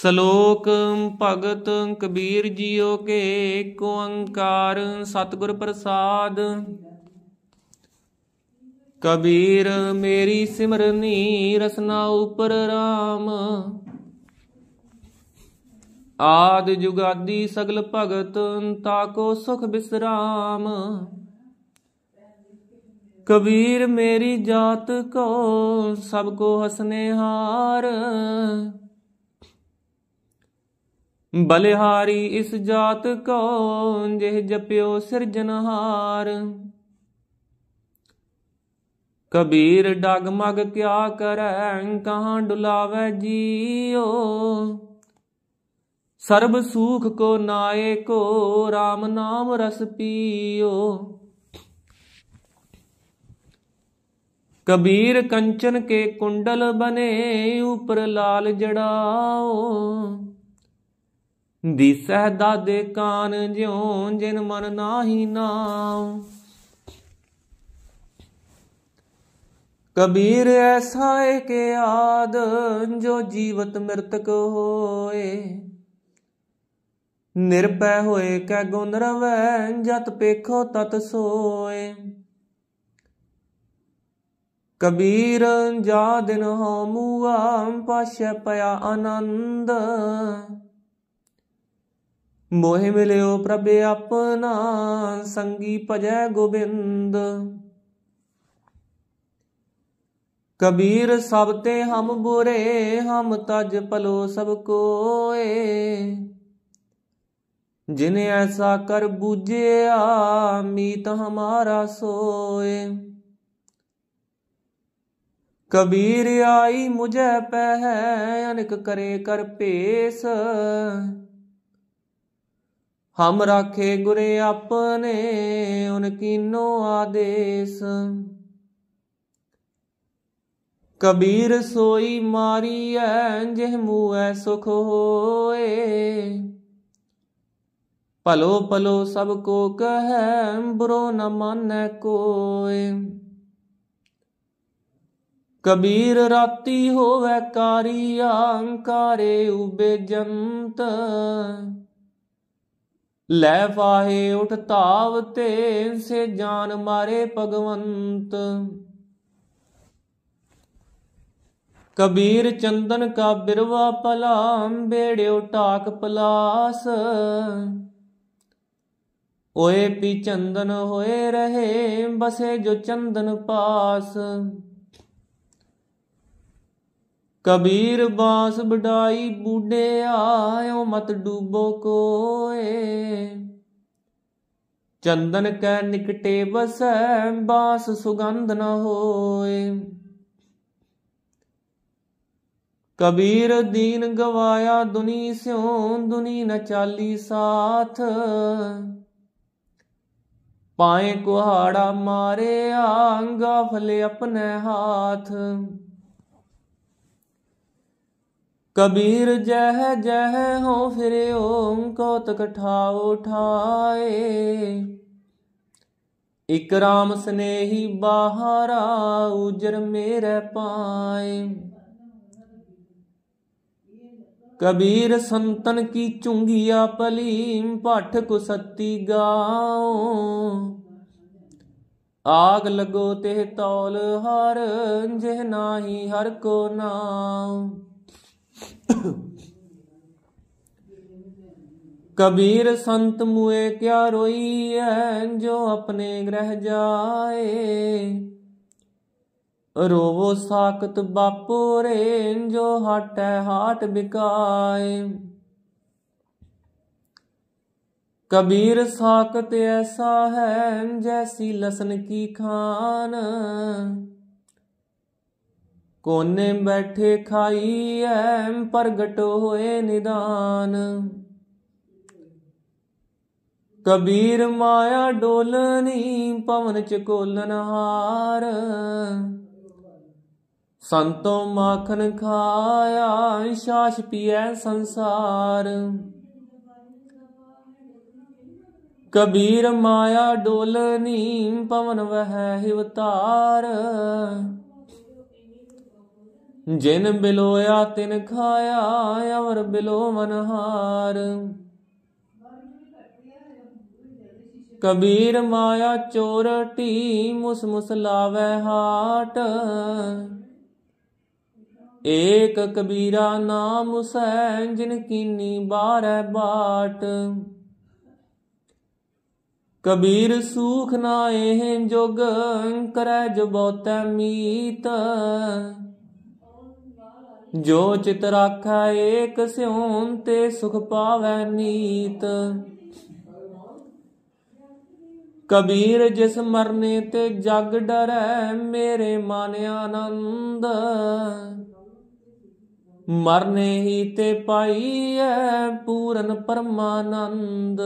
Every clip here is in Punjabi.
ਸ਼ਲੋਕ ਭਗਤ ਕਬੀਰ ਜੀਓ ਕੇ ਏਕ ਓੰਕਾਰ ਸਤਿਗੁਰ ਪ੍ਰਸਾਦ ਕਬੀਰ ਮੇਰੀ ਸਿਮਰਨੀ ਰਸਨਾ ਉਪਰ RAM ਆਦ ਜੁਗਾਦੀ ਸਗਲ ਭਗਤ ਤਾ ਕੋ ਸੁਖ ਬਿਸਰਾਮ ਕਬੀਰ ਮੇਰੀ ਜਾਤ ਕੋ ਸਭ ਕੋ ਹਸਨੇ ਹਾਰ ਬਲਿਹਾਰੀ ਇਸ ਜਾਤ ਕੋ ਜਿਹ ਜਪਿਓ ਸਿਰਜਨਹਾਰ ਕਬੀਰ ਡਗਮਗ ਕਿਆ ਕਰੈ ਕਹਾਂ ਡੁਲਾਵੇ ਜੀਓ ਸਰਬ ਸੂਖ ਕੋ ਨਾਏ ਕੋ RAM ਨਾਮ ਰਸ ਪੀਓ ਕਬੀਰ ਕੰਚਨ ਕੇ ਕੁੰਡਲ ਬਨੇ ਉਪਰ ਲਾਲ ਜੜਾਓ ਦਿਸਹਿ ਦਾਦੇ ਕਾਨ ਜਿਉ ਜਿਨ ਮਨ ਨਾਹੀ ਨਾਮ ਕਬੀਰ ਐਸਾ ਏ ਆਦ ਜੋ ਜੀਵਤ ਮਰਤਕ ਹੋਏ ਨਿਰਪੈ ਹੋਏ ਕੈ ਗੁਣ ਰਵੈ ਜਤ ਪੇਖੋ ਤਤ ਸੋਏ ਕਬੀਰ ਜਾ ਦਿਨ ਹਉ ਮੂਆ ਪਾਸ਼ੈ ਪਿਆ ਆਨੰਦ मोहे मिलियो प्रभे अपना संगी भजै गोबिंद कबीर सब ते हम बुरे हम तज पलो सब कोए जिन्हें ऐसा कर बूझिया मीत हमारा सोए कबीर आई मुझे पह अनक करे कर पेश ਹਮ ਰਾਖੇ ਗੁਰੇ ਆਪਨੇ ਉਨ ਕੀਨੋ ਆਦੇਸ ਕਬੀਰ ਸੋਈ ਮਾਰੀ ਐ ਜਿਹ ਮੂਐ ਸੁਖ ਹੋਏ ਪਲੋ ਪਲੋ ਸਭ ਕੋ ਕਹੈ ਬਰੋ ਨ ਮੰਨੈ ਕੋਏ ਕਬੀਰ ਰਾਤੀ ਹੋਵੇ ਕਾਰੀ ਆੰਕਾਰੇ ਉਬੇ ਜੰਤ ਲੈ ਵਾਹੇ ਉਠ ਤਾਵ ਤੇ ਸੇ ਜਾਨ ਮਾਰੇ ਭਗਵੰਤ ਕਬੀਰ ਚੰਦਨ ਕਾ ਬਿਰਵਾ ਪਲਾ ਬੇੜਿਓ ਟਾਕ ਪਲਾਸ ਓਏ ਪੀ ਚੰਦਨ ਹੋਏ ਰਹੇ ਬਸੇ ਜੋ ਚੰਦਨ ਪਾਸ ਕਬੀਰ ਬਾਸ ਬਡਾਈ ਬੂਡੇ ਆਇਓ ਮਤ ਡੂਬੋ ਕੋਏ ਚੰਦਨ ਕੈ ਨਿਕਟੇ ਵਸੈ ਬਾਸ ਸੁਗੰਧ ਨ ਹੋਏ ਕਬੀਰ ਦੀਨ ਗਵਾਇਆ ਦੁਨੀ ਸਿਉ ਦੁਨੀ ਨ ਚਾਲੀ ਸਾਥ ਪਾਏ ਕੁਹਾੜਾ ਮਾਰੇ ਆਂਗਾ ਫਲੇ ਆਪਣੇ ਹਾਥ ਕਬੀਰ ਜਹ ਜਹ ਹੋ ਫਿਰੇ ਓਮ ਕੋ ਤਕਠਾਓ ਠਾਏ ਇਕ ਰਾਮ ਸਨੇਹੀ ਬਾਹਰਾ ਉਜਰ ਮੇਰੇ ਪਾਏ ਕਬੀਰ ਸੰਤਨ ਕੀ ਚੁੰਗੀਆ ਪਲੀਮ ਕੋ ਸੱਤੀ ਗਾਉ ਆਗ ਲਗੋ ਤੇ ਤੌਲ ਹਰ ਜਿਹ ਨਾਹੀ ਹਰ ਕੋ ਨਾਮ ਕਬੀਰ ਸੰਤ ਮੁਏ ਕਿਆ ਰੋਈ ਐ ਜੋ ਆਪਣੇ ਗ੍ਰਹਿ ਜਾਏ ਰੋਵੋ ਸਾਖਤ ਬਾਪੂ ਰੇ ਜੋ ਹਟੈ ਹਾਟ ਬਿਕਾਏ ਕਬੀਰ ਸਾਖਤ ਐਸਾ ਹੈ ਜੈਸੀ ਲਸਨ ਕੀ ਖਾਨ ਕੋਨੇ ਬੈਠੇ ਖਾਈ ਐ ਪ੍ਰਗਟ ਹੋਏ ਨਿਦਾਨ ਕਬੀਰ ਮਾਇਆ ਡੋਲਨੀ ਪਵਨ ਚ ਕੋਲਨ ਹਾਰ ਸੰਤੋ ਮਾਖਨ ਖਾਇਆ ਸ਼ਾਸ ਪੀਐ ਸੰਸਾਰ ਕਬੀਰ ਮਾਇਆ ਡੋਲਨੀ ਪਵਨ ਵਹਿ ਹਿਵਤਾਰ ਜਿਨ ਬਿਲੋਇਆ ਤਿਨ ਖਾਇਆ ਅਵਰ ਬਿਲੋ ਮਨਹਾਰ ਕਬੀਰ ਮਾਇਆ ਚੋਰ ਟੀ ਮੁਸ ਮੁਸ ਲਾਵੇ ਹਾਟ ਏਕ ਕਬੀਰਾ ਨਾਮ ਹੁਸੈ ਜਿਨ ਕੀਨੀ ਬਾਰੈ ਬਾਟ ਕਬੀਰ ਸੂਖ ਨਾ ਇਹ ਜੁਗ ਕਰੈ ਜੋ ਬਹੁਤੈ ਮੀਤ ਜੋ ਚਿਤ ਰਾਖਾ ਏਕ ਸਿਉਂ ਤੇ ਸੁਖ ਪਾਵੈ ਨੀਤ ਕਬੀਰ ਜਿਸ ਮਰਨੇ ਤੇ ਜਗ ਡਰੈ ਮੇਰੇ ਮਨ ਆਨੰਦ ਮਰਨੇ ਹੀ ਤੇ ਪਾਈਐ ਪੂਰਨ ਪਰਮਾਨੰਦ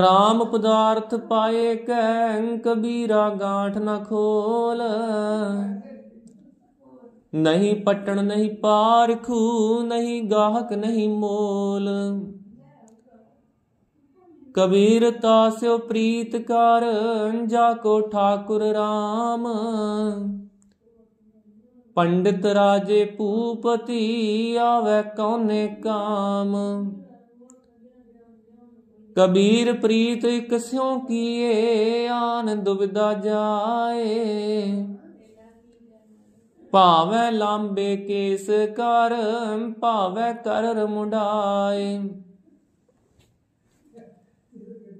ਰਾਮ ਪਦਾਰਥ ਪਾਏ ਕੈ ਕਬੀਰਾ ਗਾਂਠ ਨਾ ਖੋਲ ਨਹੀਂ ਪਟਣ ਨਹੀਂ ਪਾਰਖੂ ਨਹੀਂ ਗਾਹਕ ਨਹੀਂ ਮੋਲ ਕਬੀਰ ਤਾਸਿਓ ਪ੍ਰੀਤ ਕਰ ਜਾ ਕੋ ਠਾਕੁਰ RAM ਪੰਡਿਤ ਰਾਜੇ ਪੂਪਤੀ ਆਵੇ ਕੌਨੇ ਕਾਮ ਕਬੀਰ ਪ੍ਰੀਤ ਇਕ ਸਿਉ ਕੀਏ ਆਨੰਦ ਵਿਦਾ ਜਾਏ ਭਾਵੇਂ ਲਾਂਬੇ ਕੇਸ ਕਰ ਭਾਵੇਂ ਕਰ ਮੁੰਡਾਏ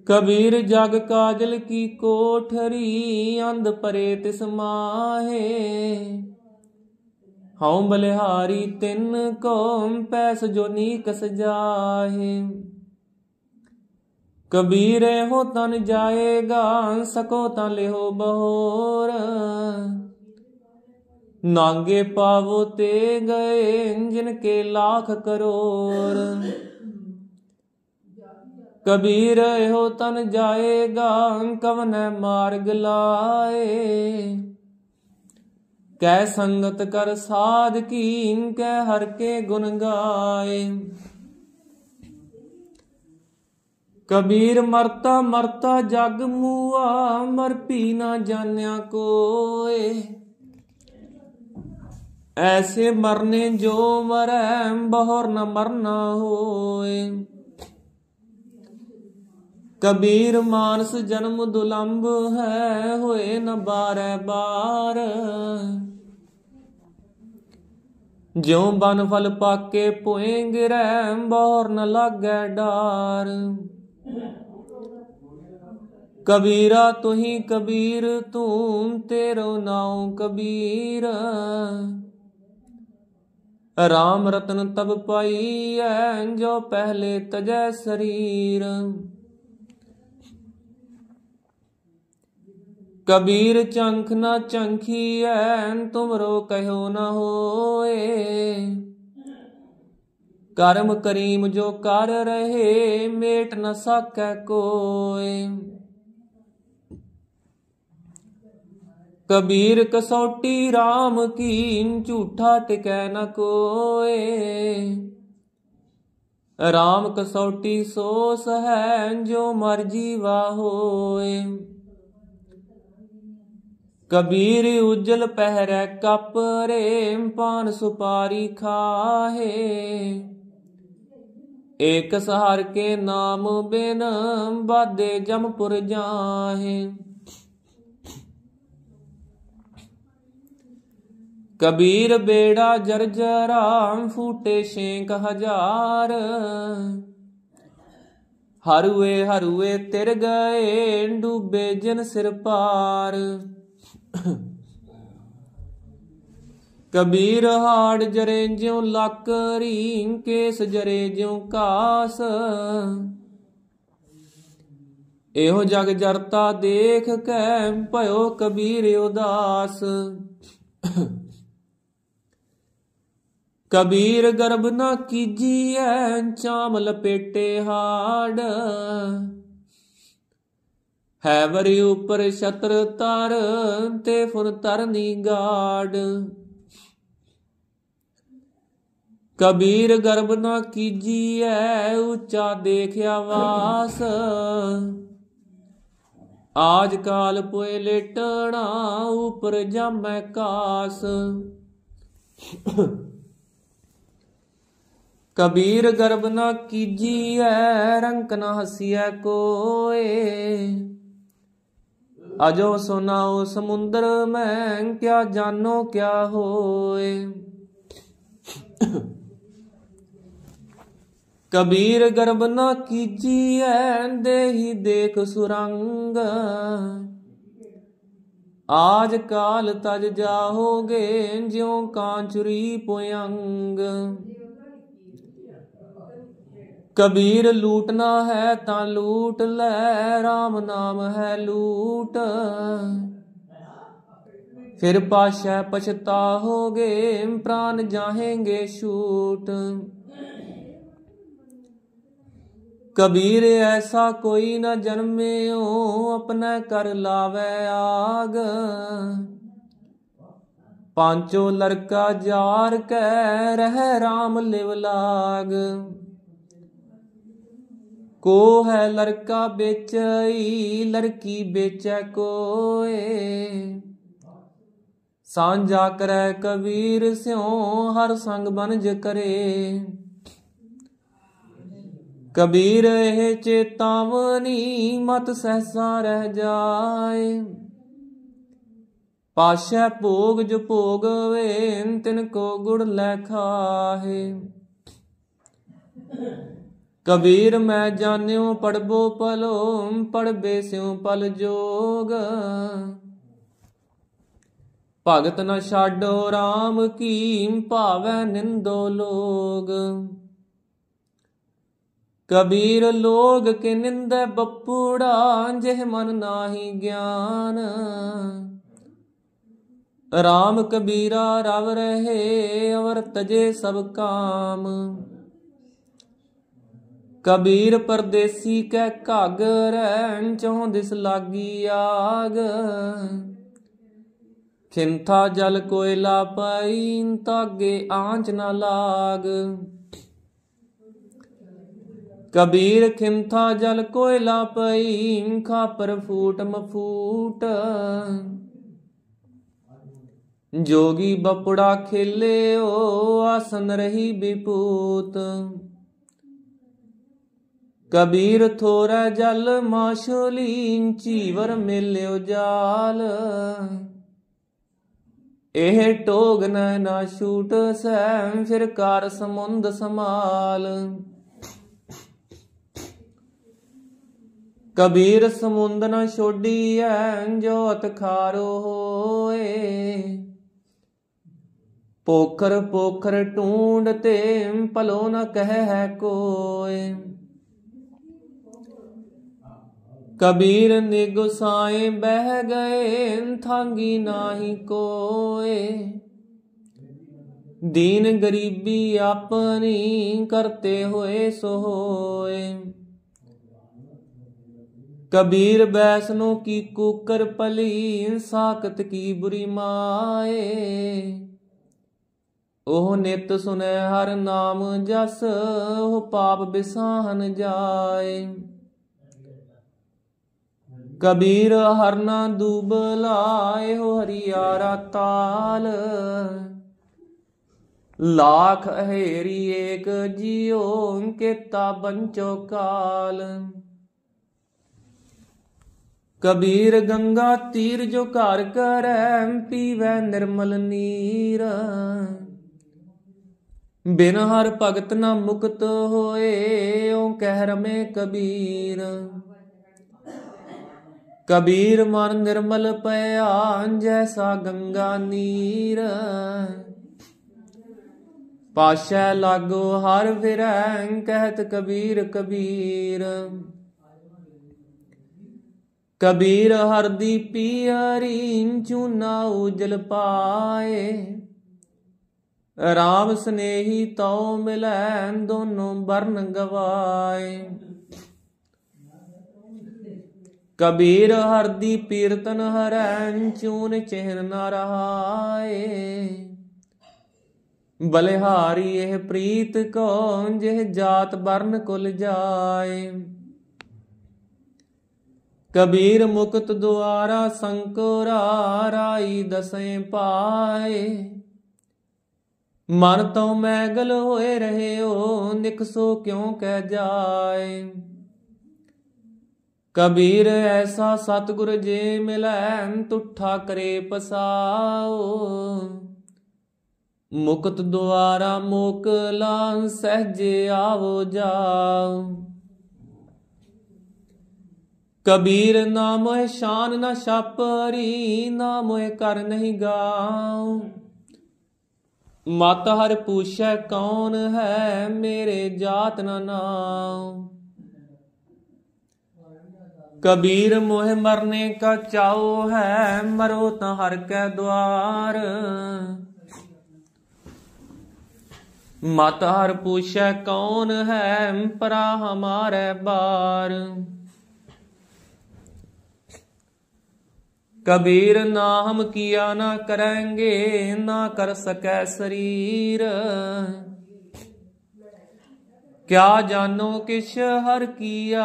ਕਬੀਰ ਜਗ ਕਾਜਲ ਕੀ ਕੋਠਰੀ ਅੰਧ ਪਰੇ ਤਿਸ ਮਾਹੇ ਹਉ ਬਲਿਹਾਰੀ ਤਿੰਨ ਕੋ ਪੈਸ ਜੋ ਨੀਕਸ ਜਾਹੇ ਕਬੀਰ ਹੋ ਤਨ ਜਾਏਗਾ ਸਕੋ ਤਾਂ ਲਿਹੋ ਬਹੋਰ ਨਾਂਗੇ ਪਾਵੋ ਤੇ ਗਏ ਜਿਨ ਕੇ ਲੱਖ ਕਰੋੜ ਕਬੀਰ ਇਹੋ ਤਨ ਜਾਏਗਾ ਕਵਨੈ ਮਾਰਗ ਲਾਏ ਕੈ ਸੰਗਤ ਕਰ ਸਾਧ ਕੀ ਕੈ ਹਰ ਕੇ ਗੁਣ ਗਾਏ ਕਬੀਰ ਮਰਤਾ ਮਰਤਾ ਜਗ ਮੂਆ ਮਰ ਪੀ ਨਾ ਜਾਣਿਆ ਕੋਏ ਐਸੇ ਮਰਨੇ ਜੋ ਮਰੈ ਬਹੁਰ ਨ ਮਰਨਾ ਹੋਏ ਕਬੀਰ ਮਾਨਸ ਜਨਮ ਦੁਲੰਭ ਹੈ ਹੋਏ ਨ ਬਾਰੈ ਬਾਰ ਜਿਉ ਬਨ ਫਲ ਪਾਕੇ ਪੁਏਂਗ ਰਹਿ ਬਹੁਰ ਨ ਲਾਗੈ ਡਾਰ ਕਬੀਰਾ ਤੁਹੀ ਕਬੀਰ ਤੂੰ ਤੇਰੋ ਨਾਉ ਕਬੀਰ ਰਾਮ ਰਤਨ ਤਬ ਪਾਈ ਐ ਜੋ ਪਹਿਲੇ ਤਜੈ ਸਰੀਰ ਕਬੀਰ ਚੰਖ ਨਾ ਚੰਖੀ ਐ ਤੁਮਰੋ ਕਹਿਓ ਨਾ ਹੋਏ ਕਰਮ ਕਰੀਮ ਜੋ ਕਰ ਰਹੇ ਮੇਟ ਨ ਸਕੈ ਕੋਏ ਕਬੀਰ ਕਸੌਟੀ RAM ਕੀਨ ਝੂਠਾ ਟਿਕੈ ਨ ਕੋਏ RAM ਕਸੌਟੀ ਸੋ ਸਹੈ ਜੋ ਮਰਜੀ ਵਾ ਹੋਏ ਕਬੀਰ ਉਜਲ ਪਹਿਰੈ ਕਪਰੇ ਪਾਨ ਸੁਪਾਰੀ ਖਾਹੇ ਇਕ ਸਹਾਰ ਕੇ ਨਾਮ ਬਿਨ ਬਾਦੇ ਜਮਪੁਰ ਜਾਹੇ ਕਬੀਰ ਬੇੜਾ ਜਰਜਰਾਮ ਫੂਟੇ ਸ਼ੇਂਕ ਹਜ਼ਾਰ ਹਰੂਏ ਹਰੂਏ ਤਿਰ ਗਏ ਡੂਬੇ ਜਨ ਸਿਰ ਪਾਰ ਕਬੀਰ ਹਾੜ ਜਰੇ ਜਿਉ ਲੱਕ ਰੀਂ ਕੇਸ ਜਰੇ ਜਿਉ ਕਾਸ ਇਹੋ ਜਗ ਜਰਤਾ ਦੇਖ ਕੈ ਭਇਓ ਕਬੀਰ ਉਦਾਸ ਕਬੀਰ ਗਰਬ ਨਾ ਕੀਜੀਐ ਚਾਮ ਲਪੇਟੇ ਹਾੜ ਹੈ ਵਰੀ ਉਪਰ ਛਤਰ ਤਰ ਤੇ ਫੁਰ ਤਰਨੀ ਗਾੜ ਕਬੀਰ ਗਰਬ ਨਾ ਕੀਜੀਐ ਉੱਚਾ ਦੇਖਿਆ ਵਾਸ ਆਜ ਕਾਲ ਪੁਏ ਲੇਟਣਾ ਉਪਰ ਜਾਮੈ ਕਾਸ ਕਬੀਰ ਗਰਬ ਨਾ ਕੀਜੀਐ ਰੰਕ ਨਾ ਹਸੀਐ ਕੋਏ ਅਜੋ ਸੁਨਾਓ ਸਮੁੰਦਰ ਮੈਂ ਕਿਆ ਜਾਨੋ ਕਿਆ ਹੋਏ ਕਬੀਰ ਗਰਬ ਨਾ ਕੀਜੀਐ ਦੇਹੀ ਦੇਖ ਸੁਰੰਗ ਆਜ ਕਾਲ ਤਜ ਜਾਹੋਗੇ ਜਿਉ ਕਾਂਚਰੀ ਪੁਯੰਗ ਕਬੀਰ ਲੂਟਣਾ ਹੈ ਤਾਂ ਲੂਟ ਲੈ RAM ਨਾਮ ਹੈ ਲੂਟ ਫਿਰ ਪਾਸ਼ਾ ਪਛਤਾਹੋਗੇ ਪ੍ਰਾਨ ਜਾਹੇਂਗੇ ਛੂਟ ਕਬੀਰ ਐਸਾ ਕੋਈ ਨਾ ਜਨਮੇ ਹੋ ਆਪਣਾ ਕਰ ਲਾਵੇ ਆਗ ਪਾਂਚੋ ਲੜਕਾ ਜਾਰ ਕੈ ਰਹਿ RAM ਲਿਵ ਲਾਗ ਕੋ ਹੈ ਲੜਕਾ ਵੇਚਈ ਲੜਕੀ ਵੇਚੈ ਕੋਏ ਸਾਂਝਾ ਕਰੈ ਕਬੀਰ ਸਿਉ ਹਰ ਸੰਗ ਬਨਜ ਕਰੇ ਕਬੀਰ ਇਹ ਚੇਤਾਵਨੀ ਮਤ ਸਹਸਾ ਰਹਿ ਜਾਏ ਪਾਸ਼ਾ ਭੋਗ ਜੁ ਭੋਗ ਵੇ ਤਿਨ ਕੋ ਗੁੜ ਲੈ ਖਾਹੇ ਕਬੀਰ ਮੈਂ ਜਾਣਿਓ ਪੜਬੋ ਪਲੋ ਪੜਬੇ ਸਿਉ ਪਲ ਜੋਗ ਭਗਤ ਨ ਛਾਡੋ RAM ਕੀ ਭਾਵੈ ਨਿੰਦੋ ਲੋਗ ਕਬੀਰ ਲੋਗ ਕੇ ਨਿੰਦੈ ਬੱਪੂੜਾ ਜਿਹ ਮਨ ਨਾਹੀ ਗਿਆਨ RAM ਕਬੀਰਾ ਰਵ ਰਹੇ ਅਵਰ ਤਜੇ ਸਭ ਕਾਮ ਕਬੀਰ ਪਰਦੇਸੀ ਕਹਿ ਘਗ ਰਹਿਣ ਚੋਂ ਦਿਸ ਲਾਗੀ ਆਗ ਖਿੰਥਾ ਜਲ ਕੋਇਲਾ ਪਾਈਨ ਤਾਗੇ ਆਂਚ ਨਾ ਲਾਗ ਕਬੀਰ ਖਿੰਥਾ ਜਲ ਕੋਇਲਾ ਪਈ ਖਾਪਰ ਫੂਟ ਮਫੂਟ ਜੋਗੀ ਬਪੜਾ ਖੇਲੇ ਓ ਆਸਨ ਰਹੀ ਵਿਪੂਤ ਕਬੀਰ ਥੋਰਾ ਜਲ ਮਾਸ਼ੂਲੀਨ ਚੀਵਰ ਮਿਲਿਓ ਜਾਲ ਇਹ ਟੋਗ ਨਾ ਨਾ ਛੂਟ ਸੈ ਫਿਰ ਕਾਰ ਸਮੁੰਦ ਸਮਾਲ ਕਬੀਰ ਸਮੁੰਦ ਨਾ ਛੋਡੀ ਐ ਜੋਤ ਖਾਰੋ ਹੋਏ ਪੋਖਰ ਪੋਖਰ ਟੂੰਡ ਤੇ ਭਲੋ ਨਾ ਕਹਿ ਹੈ ਕੋਏ ਕਬੀਰ ਨੇ ਗੁਸਾਏ ਬਹਿ ਗਏ ਥਾਂਗੀ ਨਾਹੀ ਕੋਏ ਦੀਨ ਗਰੀਬੀ ਆਪਣੀ ਕਰਤੇ ਹੋਏ ਸੋਏ ਕਬੀਰ ਬੈਸਨੋ ਕੀ ਕੂਕਰ ਪਲੀ ਸਾਖਤ ਕੀ ਬੁਰੀ ਮਾਏ ਉਹ ਨਿਤ ਸੁਨੇ ਹਰ ਨਾਮ ਜਸ ਉਹ ਪਾਪ ਬਿਸਾਹਨ ਜਾਏ ਕਬੀਰ ਹਰਨਾ ਦੁਬਲਾਏ ਹੋ ਹਰੀਆਰਾ ਤਾਲ ਲਾਖ ਹੈਰੀ ਏਕ ਜਿਉ ਕੇ ਬੰਚੋ ਕਾਲ ਕਬੀਰ ਗੰਗਾ ਤੀਰ ਜੋ ਘਰ ਕਰੈ ਪੀਵੈ ਨਿਰਮਲ ਨੀਰ ਬਿਨ ਹਰ ਭਗਤ ਨਾ ਮੁਕਤ ਹੋਏ ਓ ਕਹਿ ਰਮੇ ਕਬੀਰ ਕਬੀਰ ਮਨ ਨਿਰਮਲ ਪਿਆ ਜੈਸਾ ਗੰਗਾ ਨੀਰ ਪਾਸ਼ਾ ਲਾਗੋ ਹਰ ਵਿਰੈ ਕਹਿਤ ਕਬੀਰ ਕਬੀਰ ਕਬੀਰ ਹਰ ਦੀ ਪਿਆਰੀ ਚੂਨਾ ਉਜਲ ਪਾਏ ਰਾਮ ਸਨੇਹੀ ਤਉ ਮਿਲੈ ਦੋਨੋਂ ਬਰਨ ਗਵਾਏ ਕਬੀਰ ਹਰ ਦੀ ਪੀਰਤਨ ਹਰੈ ਚੂਨ ਚਿਹਨ ਨਾ ਰਹਾਏ ਬਲਿਹਾਰੀ ਇਹ ਪ੍ਰੀਤ ਕੋ ਜਿਹ ਜਾਤ ਬਰਨ ਕੁਲ ਜਾਏ ਕਬੀਰ ਮੁਕਤ ਦੁਆਰਾ ਸੰਕੋਰਾ ਰਾਈ ਦਸੇ ਪਾਏ ਮਨ ਤੋਂ ਮੈਗਲ ਹੋਏ ਰਹਿਓ ਨਿਕਸੋ ਕਿਉਂ ਕਹਿ ਜਾਏ ਕਬੀਰ ਐਸਾ ਸਤਗੁਰ ਜੇ ਮਿਲੈ ਤੁਠਾ ਕਰੇ ਪਸਾਓ ਮੁਕਤ ਦੁਆਰਾ ਲਾਂ ਸਹਜੇ ਆਵੋ ਜਾਉ ਕਬੀਰ ਨਾਮ ਹੈ ਸ਼ਾਨ ਨਾ ਛਾਪਰੀ ਨਾਮ ਹੈ ਕਰ ਨਹੀਂ ਗਾਉ ਮਤ ਹਰ ਪੂਛੈ ਕੌਣ ਹੈ ਮੇਰੇ ਜਾਤ ਨਾ ਨਾਉ ਕਬੀਰ ਮੋਹਿ ਮਰਨੇ ਕਾ ਚਾਉ ਹੈ ਮਰੋ ਤਾਂ ਹਰ ਕੈ ਦਵਾਰ ਮਤ ਹਰ ਪੁੱਛੈ ਕੌਣ ਹੈ ਪਰਾ ਹਮਾਰੇ ਬਾਰ ਕਬੀਰ ਨਾਮ ਕੀਆ ਨਾ ਕਰਾਂਗੇ ਨਾ ਕਰ ਸਕੈ ਸਰੀਰ ਕਿਆ ਜਾਨੋ ਕਿਛ ਹਰ ਕੀਆ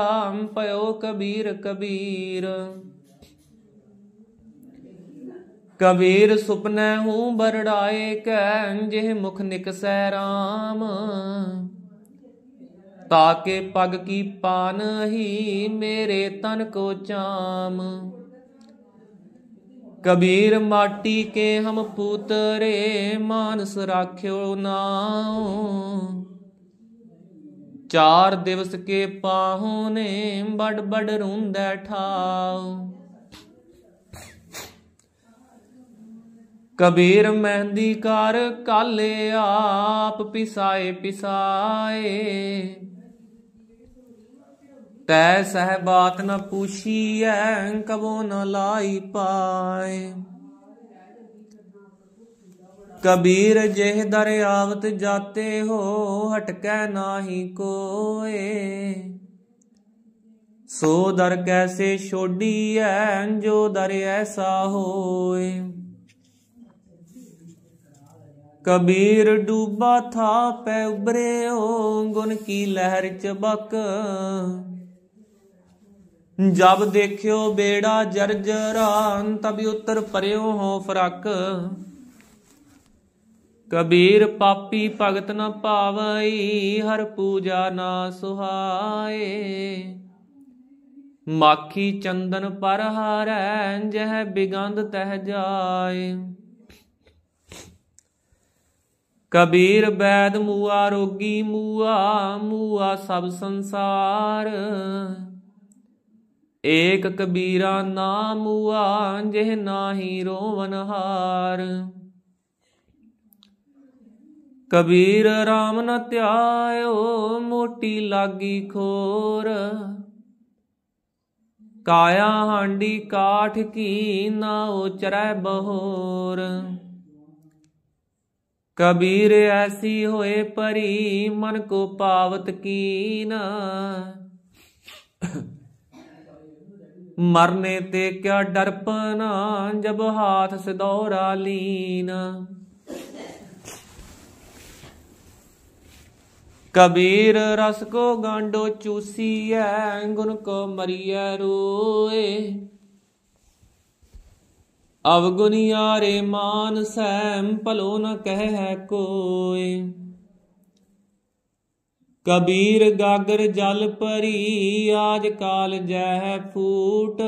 ਪਇਓ ਕਬੀਰ ਕਬੀਰ ਕਬੀਰ ਸੁਪਨੇ ਹੂੰ ਬਰੜਾਏ ਕੈ ਜਿਹ ਮੁਖ ਨਿਕਸੈ RAM ਤਾਕੇ ਪਗ ਕੀ ਪਾਨ ਹੀ ਮੇਰੇ ਤਨ ਕੋ ਚਾਮ ਕਬੀਰ ਮਾਟੀ ਕੇ ਹਮ ਪੂਤਰੇ ਮਾਨਸ ਰਾਖਿਓ ਨਾਉ ਚਾਰ ਦਿਵਸ ਕੇ ਪਾਹੋਂ ਨੇ ਬੜ ਬੜ ਰੁੰਦਾ ਠਾਉ ਕਬੀਰ ਮਹਿੰਦੀ ਕਰ ਕਾਲੇ ਆਪ ਪਿਸਾਏ ਪਿਸਾਏ ਤੈ ਸਹਿ ਬਾਤ ਨ ਪੂਛੀਐ ਕਬੋ ਨ ਲਾਈ ਪਾਏ ਕਬੀਰ ਜਿਹ ਦਰਿਆਵਤ ਜਾਤੇ ਹੋ ਹਟਕੈ ਨਾਹੀ ਕੋਏ ਸੋ ਦਰ ਕੈਸੇ ਛੋਡੀ ਐ ਜੋ ਦਰ ਐਸਾ ਹੋਏ ਕਬੀਰ ਡੂਬਾ ਥਾ ਪੈ ਉਬਰੇ ਓ ਗੁਣ ਕੀ ਲਹਿਰ ਚ ਬਕ ਜਬ ਦੇਖਿਓ ਬੇੜਾ ਜਰਜਰਾਂ ਤਬ ਉਤਰ ਪਰਿਓ ਹੋ ਫਰਕ ਕਬੀਰ ਪਾਪੀ ਭਗਤ ਨ ਭਾਵਈ ਹਰ ਪੂਜਾ ਨਾ ਸੁਹਾਏ ਮਾਖੀ ਚੰਦਨ ਪਰ ਹਾਰੈ ਜਹ ਬਿਗੰਧ ਤਹਿ ਜਾਏ ਕਬੀਰ ਬੈਦ ਮੂਆ ਰੋਗੀ ਮੂਆ ਮੂਆ ਸਭ ਸੰਸਾਰ ਏਕ ਕਬੀਰਾ ਨਾਮ ਮੂਆ ਜਿਹ ਨਾਹੀ ਰੋਵਨ ਹਾਰ ਕਬੀਰ ਰਾਮ ਨ ਧਿਆਇਓ ਮੋਟੀ ਲਾਗੀ ਖੋਰ ਕਾਇਆ ਹਾਂਡੀ ਕਾਠ ਕੀ ਨਾ ਉਚਰੈ ਬਹੋਰ ਕਬੀਰ ਐਸੀ ਹੋਏ ਪਰੀ ਮਨ ਕੋ ਪਾਵਤ ਕੀਨ ਮਰਨੇ ਤੇ ਕਿਆ ਡਰਪਨਾ ਜਬ ਹਾਥ ਸਦੌਰਾ ਲੀਨ ਕਬੀਰ ਰਸ ਕੋ ਗਾਂਡੋ ਚੂਸੀਐ ਗੁਣ ਕੋ ਮਰੀਐ ਰੋਏ ਅਵਗੁਨੀਆ ਰੇ ਮਾਨ ਸੈਮ ਭਲੋ ਨ ਕਹਿ ਕੋਏ ਕਬੀਰ ਗਾਗਰ ਜਲ ਪਰੀ ਆਜ ਕਾਲ ਜਹਿ ਫੂਟ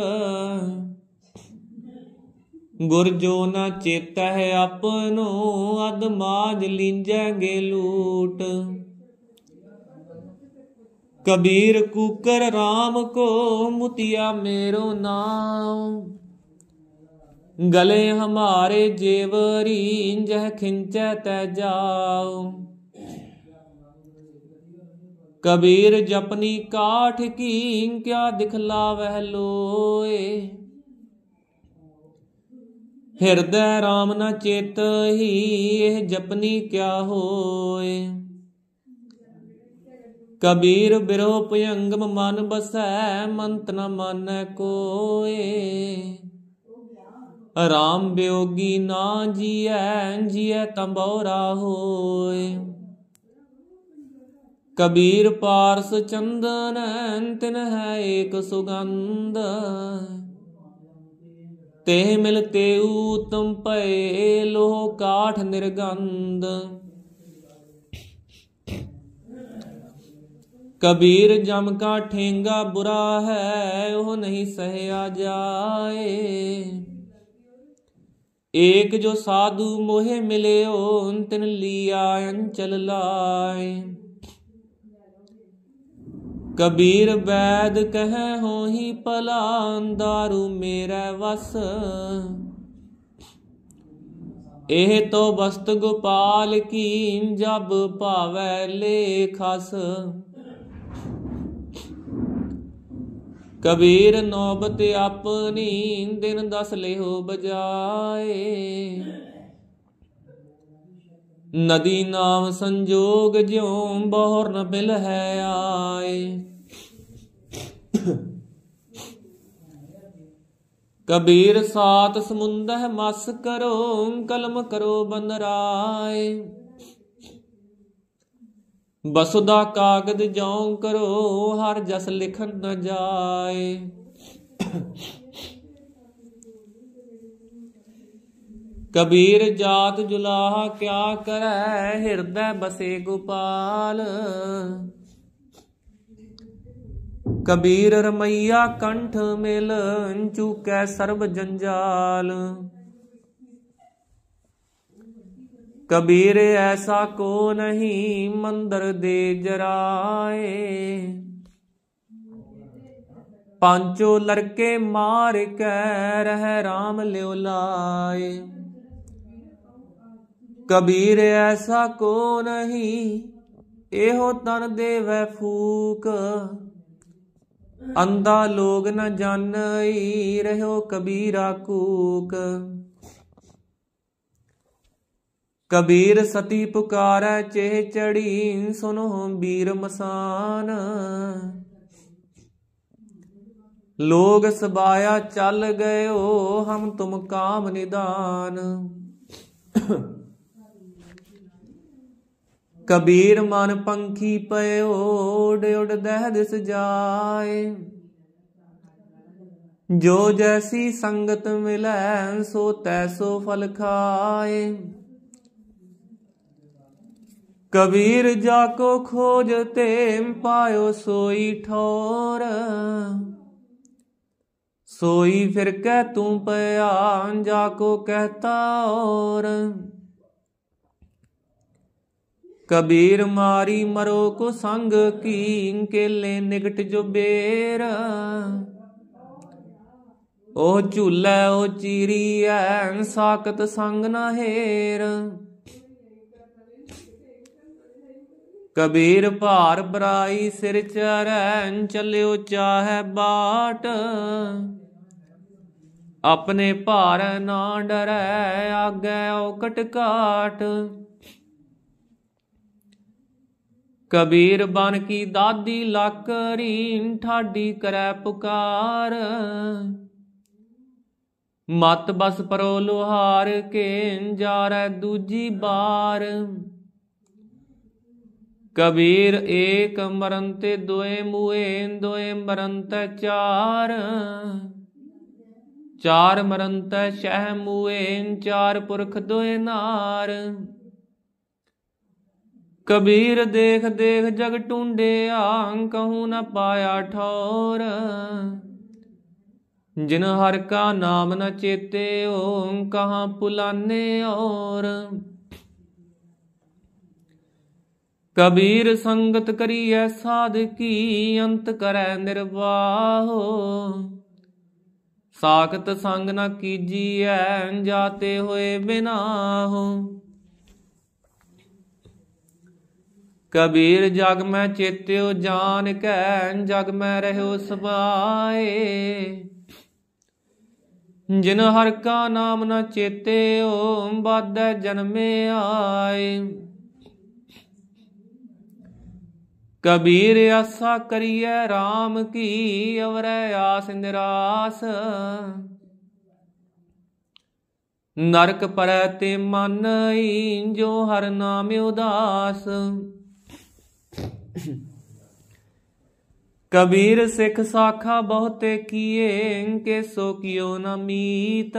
ਗੁਰ ਜੋ ਨ ਚੇਤਾ ਹੈ ਆਪਨੋ ਅਦ ਮਾਜ ਲੂਟ ਕਬੀਰ ਕੂਕਰ RAM ਕੋ ਮੁਤਿਆ ਮੇਰੋ ਨਾਮ ਗਲੇ ਹਮਾਰੇ ਜੇਵਰੀ ਜਹ ਖਿੰਚੈ ਤੈ ਜਾਉ ਕਬੀਰ ਜਪਨੀ ਕਾਠ ਕੀ ਕਿਆ ਦਿਖਲਾਵਹਿ ਲੋਏ ਹਿਰਦੈ RAM ਨਾ ਚੇਤ ਹੀ ਇਹ ਜਪਨੀ ਕਿਆ ਹੋਏ ਕਬੀਰ ਬਿਰੋ ਭਯੰਗਮ ਮਨ ਬਸੈ ਮੰਤ ਨ ਮਾਨੈ ਕੋਏ ਆਰਾਮ ਬਿਯੋਗੀ ਨਾ ਜੀਐ ਜੀਐ ਤੰਬੋਰਾ ਹੋਏ ਕਬੀਰ ਪਾਰਸ ਚੰਦਨ ਤਿਨ ਹੈ ਏਕ ਸੁਗੰਧ ਤੇ ਮਿਲ ਮਿਲਤੇ ਊਤਮ ਭਏ ਲੋਹ ਕਾਠ ਨਿਰਗੰਧ ਕਬੀਰ ਜਮ ਕਾ ਠੇਂਗਾ ਬੁਰਾ ਹੈ ਉਹ ਨਹੀਂ ਸਹਿਆ ਜਾਏ ਏਕ ਜੋ ਸਾਧੂ ਮੋਹਿ ਮਿਲਿਓ ਤਿਨ ਲੀਆ ਅੰਚਲ ਲਾਏ ਕਬੀਰ ਬੈਦ ਕਹਿ ਹੋਹੀ ਪਲਾਂ ਦਾਰੂ ਮੇਰੇ ਵਸ ਇਹ ਤੋ ਬਸਤ ਗੋਪਾਲ ਕੀ ਜਬ ਭਾਵੈ ਲੇਖਸ ਕਬੀਰ ਨੌਬਤ ਆਪਣੀ ਦਿਨ ਦਸ ਲਿਓ ਬਜਾਏ ਨਦੀ ਨਾਮ ਸੰਜੋਗ ਜਿਉ ਬਹੁਰ ਨ ਬਿਲ ਹੈ ਆਏ ਕਬੀਰ ਸਾਤ ਸਮੁੰਦਹ ਮਸ ਕਰੋ ਕਲਮ ਕਰੋ ਬਨਰਾਏ ਬਸੁਦਾ ਕਾਗਦ ਜੋਂ ਕਰੋ ਹਰ ਜਸ ਲਿਖਨ ਨ ਜਾਏ ਕਬੀਰ ਜਾਤ ਜੁਲਾਹਾ ਕਿਆ ਕਰੈ ਹਿਰਦੈ ਬਸੇ ਗੋਪਾਲ ਕਬੀਰ ਰਮਈਆ ਕੰਠ ਮਿਲ ਚੁਕੈ ਸਰਬ ਜੰਜਾਲ ਕਬੀਰ ਐਸਾ ਕੋ ਨਹੀਂ ਮੰਦਰ ਦੇ ਜਰਾਏ ਪੰਚੋ ਲੜਕੇ ਮਾਰ ਕੇ ਰਹਿ RAM ਲਿਓ ਲਾਏ ਕਬੀਰ ਐਸਾ ਕੋ ਨਹੀਂ ਇਹੋ ਤਨ ਦੇਵੈ ਫੂਕ ਅੰਦਾ ਲੋਗ ਨ ਜਾਣਈ ਰਹਿਓ ਕਬੀਰਾ ਕੂਕ ਕਬੀਰ ਸਤੀ ਪੁਕਾਰੈ ਚੇਹ ਚੜੀ ਸੁਨੋ ਬੀਰ ਮਸਾਨ ਲੋਗ ਸਬਾਇਆ ਚੱਲ ਗਇਓ ਹਮ ਤੁਮ ਕਾਮ ਨਿਦਾਨ ਕਬੀਰ ਮਨ ਪੰਖੀ ਪਇਓ ਓੜ ਓੜ ਦਹਿ ਦਿਸ ਜਾਏ ਜੋ ਜੈਸੀ ਸੰਗਤ ਮਿਲੈ ਸੋ ਤੈਸੋ ਫਲ ਖਾਏ कबीर जाको खोजते पायो सोई ठोर सोई फिर कह तू पयान जाको कहता और कबीर मारी मरो को संग की केले निकट जो बेर ओ झूल ओ चीरी ऐन साकत संग ना हेर ਕਬੀਰ ਭਾਰ ਬਰਾਈ ਸਿਰ ਚਰੈਨ ਚੱਲਿਓ ਚਾਹੇ ਬਾਟ ਆਪਣੇ ਭਾਰ ਨਾ ਡਰੈ ਆਗੇ ਓ ਕਟਕਾਟ ਕਬੀਰ ਬਨ ਕੀ ਦਾਦੀ ਲੱਕ ਠਾਡੀ ਕਰੈ ਪੁਕਾਰ ਮਤ ਬਸ ਪਰੋ ਲੋਹਾਰ ਕੇ ਜਾਰੈ ਦੂਜੀ ਬਾਰ ਕਬੀਰ ਏਕ ਮਰੰਤੇ ਦੋਏ ਮੂਏ ਦੋਏ ਮਰੰਤ ਚਾਰ ਚਾਰ ਮਰੰਤ ਸਹਿ ਮੂਏ ਚਾਰ ਪੁਰਖ ਦੋਏ ਨਾਰ ਕਬੀਰ ਦੇਖ ਦੇਖ ਜਗ ਟੁੰਡਿਆ ਕਹੂ ਨਾ ਪਾਇਆ ਠੌਰ ਜਿਨ ਹਰ ਕਾ ਨਾਮ ਨ ਚੇਤੇ ਓਂ ਕਹਾ ਪੁਲਾਨੇ ਔਰ ਕਬੀਰ ਸੰਗਤ ਕਰੀਐ ਸਾਧਕੀ ਅੰਤ ਕਰੈ ਨਿਰਵਾਹੋ ਸਾਖਤ ਸੰਗ ਨਾ ਕੀਜੀਐ ਜਾਤੇ ਹੋਏ ਬਿਨਾਹੋ ਕਬੀਰ ਜਗ ਮੈਂ ਚੇਤਿਓ ਜਾਣ ਕੈ ਜਗ ਮੈਂ ਰਹਿਓ ਸਬਾਏ ਜਿਨ ਹਰ ਕਾ ਨਾਮ ਨਾ ਚੇਤਿਓ ਬਾਦੈ ਜਨਮੇ ਆਏ ਕਬੀਰ ਆਸਾ ਕਰੀਐ RAM ਕੀ ਅਵਰੈ ਆਸ ਨਿਰਾਸ ਨਰਕ ਪਰੈ ਤੇ ਮਨ ਈ ਜੋ ਹਰ ਨਾਮ ਉਦਾਸ ਕਬੀਰ ਸਿੱਖ ਸਾਖਾ ਬਹੁਤੇ ਕੀਏ ਕੇ ਸੋ ਕਿਉ ਨ ਮੀਤ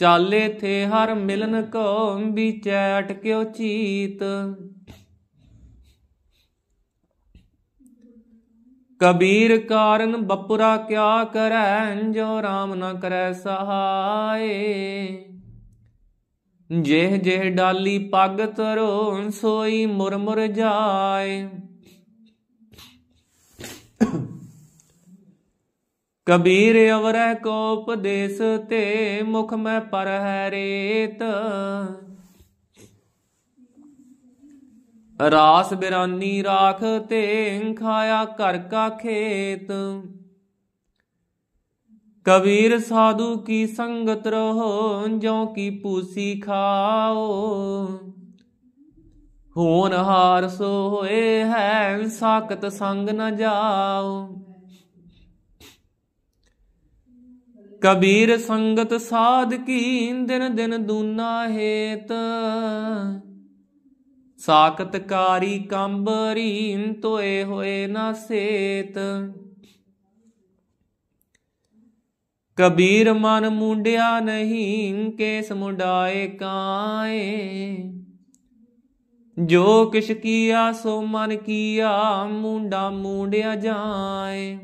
ਚਾਲੇ ਥੇ ਹਰ ਮਿਲਨ ਕੋ ਵਿਚੈ ਅਟਕਿਓ ਚੀਤ ਕਬੀਰ ਕਾਰਨ ਬਪੁਰਾ ਕਿਆ ਕਰੈ ਜੋ ਰਾਮ ਨਾ ਕਰੈ ਸਹਾਈ ਜਿਹ ਜਿਹ ਡਾਲੀ ਪੱਗ ਤਰੋ ਸੋਈ ਮੁਰਮੁਰ ਜਾਏ ਕਬੀਰ ਅਵਰਹਿ ਕੋਪ ਦੇਸ ਤੇ ਮੁਖ ਮੈਂ ਪਰ ਹੈ ਰੇਤ ਰਾਸ ਬਿਰਾਨੀ ਰਾਖ ਤੇ ਖਾਇਆ ਘਰ ਕਾ ਖੇਤ ਕਬੀਰ ਸਾਧੂ ਕੀ ਸੰਗਤ ਰਹੋ ਜੋ ਕੀ ਪੂਸੀ ਖਾਓ ਹੋਨ ਹਾਰ ਸੋ ਹੋਏ ਹੈ ਸਾਖਤ ਸੰਗ ਨ ਜਾਓ ਕਬੀਰ ਸੰਗਤ ਸਾਧ ਕੀ ਦਿਨ ਦਿਨ ਦੂਨਾ ਹੇਤ ਸਾਖਤਕਾਰੀ ਕੰਬਰੀਨ ਤੋਏ ਹੋਏ ਨਾ ਸੇਤ ਕਬੀਰ ਮਨ ਮੁੰਡਿਆ ਨਹੀਂ ਕੇਸ ਮੁੰਡਾਏ ਕਾਏ ਜੋ ਕਿਛ ਕੀਆ ਸੋ ਮਨ ਕੀਆ ਮੁੰਡਾ ਮੁੰਡਿਆ ਜਾਏ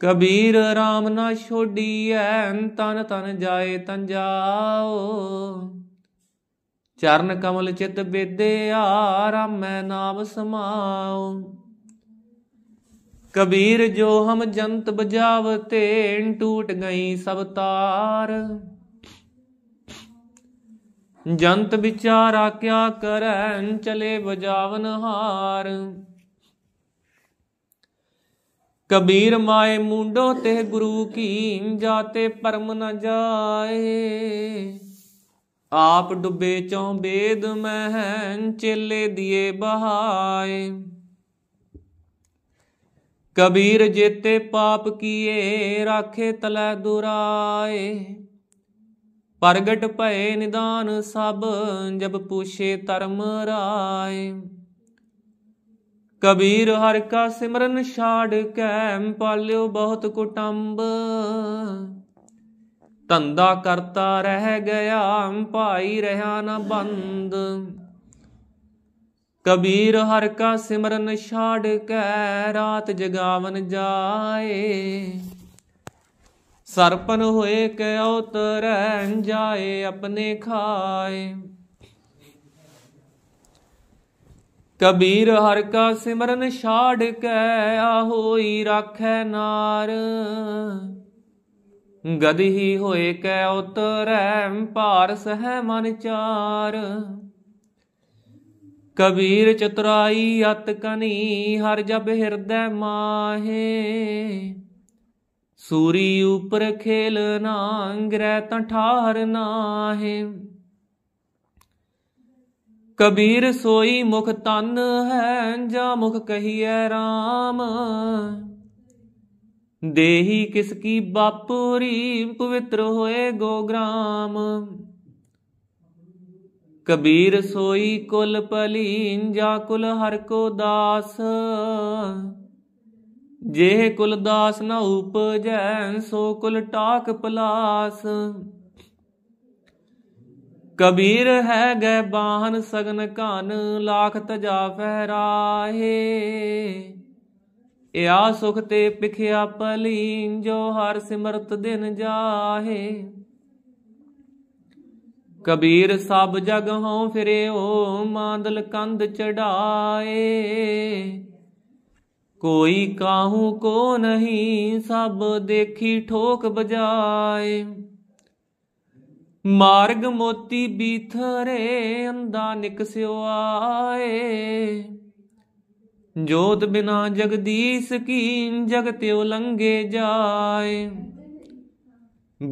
ਕਬੀਰ RAM ਨਾ ਛੋਡੀਐ ਤਨ ਤਨ ਜਾਏ ਤਨ ਜਾਓ ਚਰਨ ਕਮਲ ਚਿਤ ਬੇਦੇ ਰਾਮੈ ਨਾਮ ਸਮਾਉ ਕਬੀਰ ਜੋ ਹਮ ਜੰਤ ਬਜਾਵਤੇ ਟੂਟ ਗਈ ਸਭ ਤਾਰ ਜੰਤ ਵਿਚਾਰਾ ਕਿਆ ਕਰੈ ਚਲੇ ਬਜਾਵਨ ਹਾਰ ਕਬੀਰ ਮਾਏ ਮੁੰਡੋ ਤੇ ਗੁਰੂ ਕੀ ਜਾਤੇ ਪਰਮ ਨ ਜਾਏ ਆਪ ਡੁੱਬੇ ਚੋਂ ਬੇਦ ਮਹਿਨ ਚੇਲੇ ਦੀਏ ਬਹਾਏ ਕਬੀਰ ਜੇਤੇ ਪਾਪ ਕੀਏ ਰਾਖੇ ਤਲੈ ਦੁਰਾਏ ਪ੍ਰਗਟ ਭਏ ਨਿਦਾਨ ਸਭ ਜਬ ਪੂਛੇ ਧਰਮ ਰਾਏ ਕਬੀਰ ਹਰ ਕਾ ਸਿਮਰਨ ਛਾੜ ਕੈ ਪਾਲਿਓ ਬਹੁਤ ਕੁਟੰਬ ਧੰਦਾ ਕਰਤਾ ਰਹਿ ਗਿਆ ਭਾਈ ਰਹਾ ਨਾ ਬੰਦ ਕਬੀਰ ਹਰ ਕਾ ਸਿਮਰਨ ਛਾੜ ਕੇ ਰਾਤ ਜਗਾਵਨ ਜਾਏ ਸਰਪਨ ਹੋਏ ਕਿਉ ਤਰੈ ਜਾਏ ਆਪਣੇ ਖਾਏ ਕਬੀਰ ਹਰ ਕਾ ਸਿਮਰਨ ਛਾੜ ਕੇ ਆ ਹੋਈ ਰਾਖੈ ਨਾਰ ਗਦਿ ਹੀ ਹੋਏ ਕੈ ਉਤਰੈ ਭਾਰ ਸਹਿ ਮਨ ਚਾਰ ਕਬੀਰ ਚਤਰਾਈ ਅਤ ਕਨੀ ਹਰ ਜਬ ਹਿਰਦੈ ਮਾਹੇ ਸੂਰੀ ਉਪਰ ਖੇਲਨਾ ਅੰਗਰੈ ਤਾਂ ਠਾਹਰ ਨਾਹੇ ਕਬੀਰ ਸੋਈ ਮੁਖ ਤਨ ਹੈ ਜਾਂ ਮੁਖ ਕਹੀਐ ਰਾਮ ਦੇਹੀ ਕਿਸ ਕੀ ਬਾਪੂਰੀ ਪਵਿੱਤਰ ਹੋਏ ਗੋਗ੍ਰਾਮ ਕਬੀਰ ਸੋਈ ਕੁਲ ਪਲੀਨ ਜਾ ਕੁਲ ਹਰ ਕੋ ਦਾਸ ਜੇ ਕੁਲ ਦਾਸ ਨਾ ਉਪਜੈ ਸੋ ਕੁਲ ਟਾਕ ਪਲਾਸ ਕਬੀਰ ਹੈ ਗੈ ਬਾਹਨ ਸਗਨ ਘਨ ਲਾਖ ਤਜਾ ਫਹਿਰਾਹੇ ਇਆ ਸੁਖ ਤੇ ਪਿਖਿਆ ਪਲੀਨ ਜੋ ਹਰ ਸਿਮਰਤ ਦਿਨ ਜਾਹੇ ਕਬੀਰ ਸਭ ਜਗ ਹਉ ਫਿਰਿਓ ਮਾਂਦਲ ਕੰਧ ਚੜਾਏ ਕੋਈ ਕਾਹੂ ਕੋ ਨਹੀਂ ਸਭ ਦੇਖੀ ਠੋਕ ਬਜਾਏ ਮਾਰਗ ਮੋਤੀ ਬੀਥਰੇ ਅੰਦਾ ਨਿਕਸਿਓ ਆਏ ਜੋਤ ਬਿਨਾ ਜਗਦੀਸ ਕੀ ਤੇ ਉਲੰਘੇ ਜਾਏ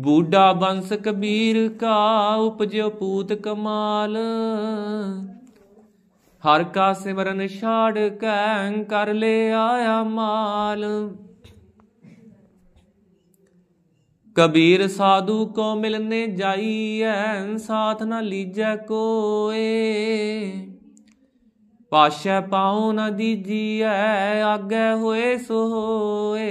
ਬੂਢਾ ਬੰਸ ਕਬੀਰ ਕਾ ਉਪਜਿਓ ਪੂਤ ਕਮਾਲ ਹਰ ਕਾ ਸਿਮਰਨ ਛਾੜ ਕੈ ਕਰ ਲੈ ਆਇਆ ਮਾਲ ਕਬੀਰ ਸਾਧੂ ਕੋ ਮਿਲਨੇ ਜਾਈਐ ਸਾਥ ਨਾ ਲੀਜੈ ਕੋਏ ਪਾਸ਼ੈ ਪਾਉ ਨਾ ਦੀਜੀਐ ਆਗੇ ਹੋਏ ਸੋ ਹੋਏ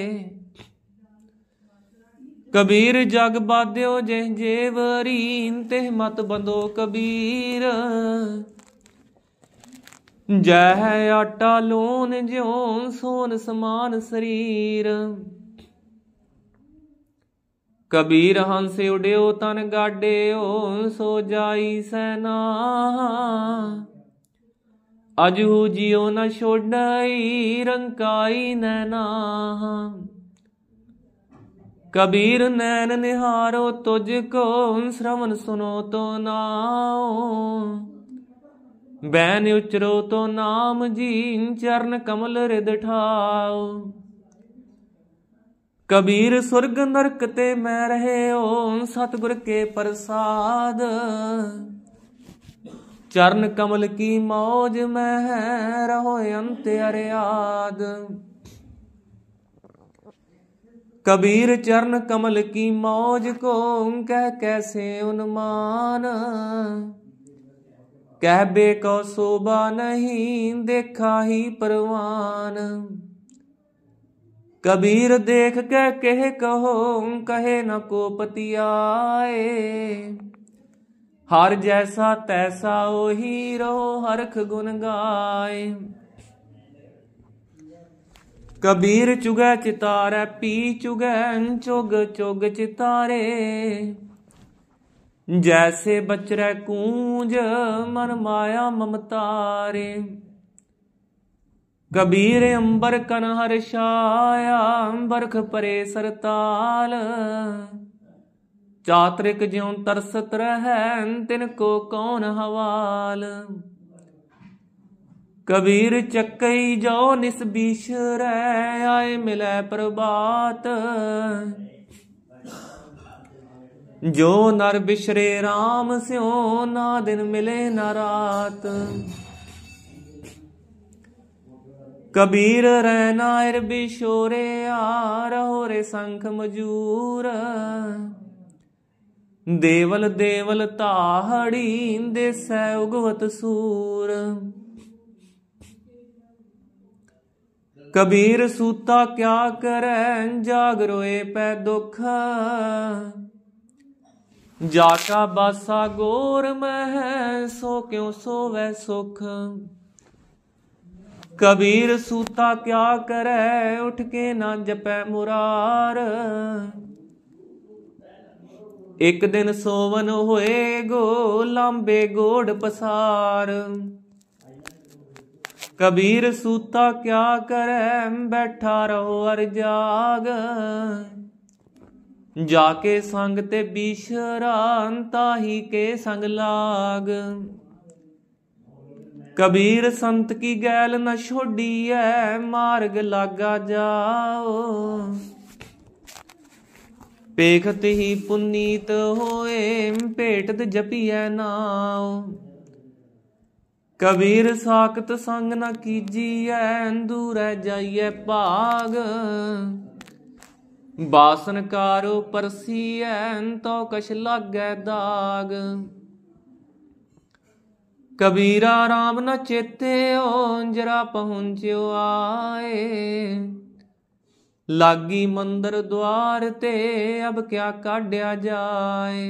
ਕਬੀਰ ਜਗ ਬਾਦਿਓ ਜੇ ਜੇਵਰੀਨ ਤੇ ਮਤ ਬੰਦੋ ਕਬੀਰ ਜੈ ਆਟਾ ਲੋਨ ਜਿਉ ਸੋਨ ਸਮਾਨ ਸਰੀਰ ਕਬੀਰ ਹੰਸ ਉਡਿਓ ਤਨ ਗਾਡਿਓ ਸੋ ਜਾਈ ਸੈਨਾ ਅਜੂ ਜਿਉ ਨ ਛੋੜਈ ਰੰਕਾਈ ਨੈਨਾ ਕਬੀਰ ਨੈਣ ਨਿਹਾਰੋ ਤੁਜ ਕੋ ਸ਼ਰਵਨ ਸੁਨੋ ਤੋ ਨਾਉ ਬੈਨ ਉਚਰੋ ਤੋ ਨਾਮ ਜੀ ਚਰਨ ਕਮਲ ਰਿਦ ਠਾਉ ਕਬੀਰ ਸੁਰਗ ਨਰਕ ਤੇ ਮੈਂ ਰਹੇ ਓ ਸਤਗੁਰ ਕੇ ਪ੍ਰਸਾਦ ਚਰਨ ਕਮਲ ਕੀ ਮੋਜ ਮੈਂ ਰਹੋ ਅੰਤ ਅਰਿਆਦ ਕਬੀਰ ਚਰਨ ਕਮਲ ਕੀ ਮੋਜ ਕੋ ਕਹਿ ਕੈਸੇ ਉਨਮਾਨ ਕਹਿ ਬੇ ਕੋ ਸੋਭਾ ਨਹੀਂ ਦੇਖਾ ਹੀ ਪਰਵਾਨ ਕਬੀਰ ਦੇਖ ਕੇ ਕਹਿ ਕਹੋ ਕਹੇ ਨ ਕੋ ਪਤੀ ਆਏ ਹਰ ਜੈਸਾ ਤੈਸਾ ਉਹੀ ਰੋ ਹਰਖ ਗੁਣ ਗਾਏ ਕਬੀਰ ਚੁਗੈ ਚਿਤਾਰੈ ਪੀ ਚੁਗੈ ਚੁਗ ਚੁਗ ਚਿਤਾਰੇ ਜੈਸੇ ਬਚਰੈ ਕੂੰਜ ਮਨ ਮਾਇਆ ਮਮਤਾਰੇ ਕਬੀਰ ਅੰਬਰ ਕਨ ਹਰਿ ਛਾਇਆ ਬਰਖ ਪਰੇ ਸਰਤਾਲ ਚਾਤਰਿਕ ਜਿਉ ਤਰਸਤ ਰਹੈ ਤਿਨ ਕੋ ਕੌਣ ਹਵਾਲ ਕਬੀਰ ਚੱਕਈ ਜੋ ਨਿਸ ਬੀਸ਼ਰੈ ਆਏ ਮਿਲੈ ਪ੍ਰਭਾਤ ਜੋ ਨਰ ਬਿਸ਼ਰੇ RAM ਸਿਉ ਨਾ ਦਿਨ ਮਿਲੇ ਨਾ ਰਾਤ ਕਬੀਰ ਰਹਿ ਨਾ ਇਰ ਬਿਸ਼ੋਰੇ ਆ ਰਹੋ ਰੇ ਸੰਖ ਮਜੂਰ ਦੇਵਲ ਦੇਵਲ ਤਾਹੜੀ ਸੈ ਉਗਵਤ ਸੂਰ ਕਬੀਰ ਸੂਤਾ ਕਿਆ ਕਰੈ ਜਾਗ ਰੋਏ ਪੈ ਦੁਖ ਜਾ ਕਾ ਬਾਸਾ ਗੋਰ ਮਹਿ ਸੋ ਕਿਉ ਸੋਵੈ ਸੁਖ ਕਬੀਰ ਸੂਤਾ ਕਿਆ ਕਰੈ ਉਠ ਕੇ ਨਾ ਜਪੈ ਮੁਰਾਰ ਇੱਕ ਦਿਨ ਸੋਵਨ ਹੋਏ ਗੋ ਲਾਂਬੇ ਗੋੜ ਪਸਾਰ ਕਬੀਰ ਸੂਤਾ ਕਿਆ ਕਰੈ ਬੈਠਾ ਰਹੋ ਅਰ ਜਾਗ ਜਾ ਕੇ ਸੰਗ ਤੇ ਬਿਸ਼ਰਾਂ ਤਾਹੀ ਕੇ ਸੰਗ ਲਾਗ ਕਬੀਰ ਸੰਤ ਕੀ ਗੈਲ ਨਾ ਛੋਡੀਐ ਮਾਰਗ ਲਾਗਾ ਜਾਓ ਪੇਖਤ ਹੀ ਪੁਨੀਤ ਹੋਏ ਭੇਟਤ ਜਪੀਐ ਨਾਉ ਕਬੀਰ ਸਾਖਤ ਸੰਗ ਨਾ ਕੀਜੀਐ ਦੂਰੈ ਜਾਈਐ ਭਾਗ ਬਾਸਨ ਕਾਰੋ ਪਰਸੀਐ ਤੋ ਕਛ ਲਾਗੈ ਦਾਗ ਕਬੀਰਾ ਰਾਮ ਨਾ ਚੇਤੇ ਓ ਜਰਾ ਪਹੁੰਚਿਓ ਆਏ ਲਾਗੀ ਮੰਦਰ ਦੁਆਰ ਤੇ ਅਬ ਕਿਆ ਕਾਢਿਆ ਜਾਏ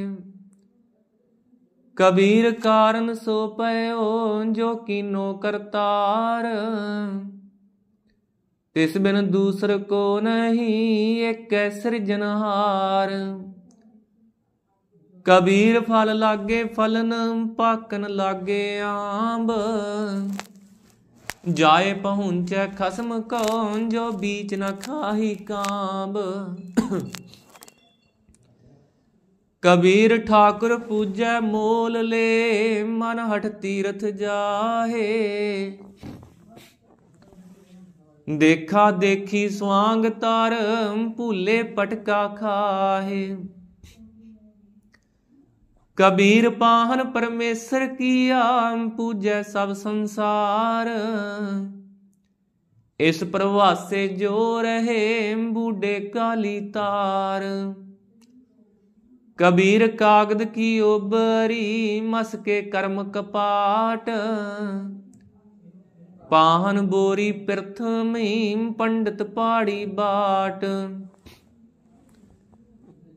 ਕਬੀਰ ਕਾਰਨ ਸੋ ਪਇਓ ਜੋ ਕੀਨੋ ਕਰਤਾਰ ਤਿਸ ਬਿਨ ਦੂਸਰ ਕੋ ਨਹੀਂ ਐ ਸਿਰਜਨਹਾਰ ਕਬੀਰ ਫਲ ਲਾਗੇ ਫਲਨ ਪਾਕਨ ਲਾਗੇ ਆਂਬ जाए पहुंच खसम कौन जो बीच न खाही काब कबीर ठाकुर पूजे मोल ले मन हट तीर्थ जाहे देखा देखी स्वांग तार भूले पटका खाहे ਕਬੀਰ ਪਾਹਨ ਪਰਮੇਸ਼ਰ ਕੀ ਆਮ ਪੂਜੈ ਸਭ ਸੰਸਾਰ ਇਸ ਪ੍ਰਵਾਸੇ ਜੋ ਰਹੇ ਬੂਡੇ ਕਾਲੀ ਤਾਰ ਕਬੀਰ ਕਾਗਦ ਕੀ ਉਬਰੀ ਮਸ ਕੇ ਕਰਮ ਕਪਾਟ ਪਾਹਨ ਬੋਰੀ ਪ੍ਰਥਮੀ ਪੰਡਤ ਪਾੜੀ ਬਾਟ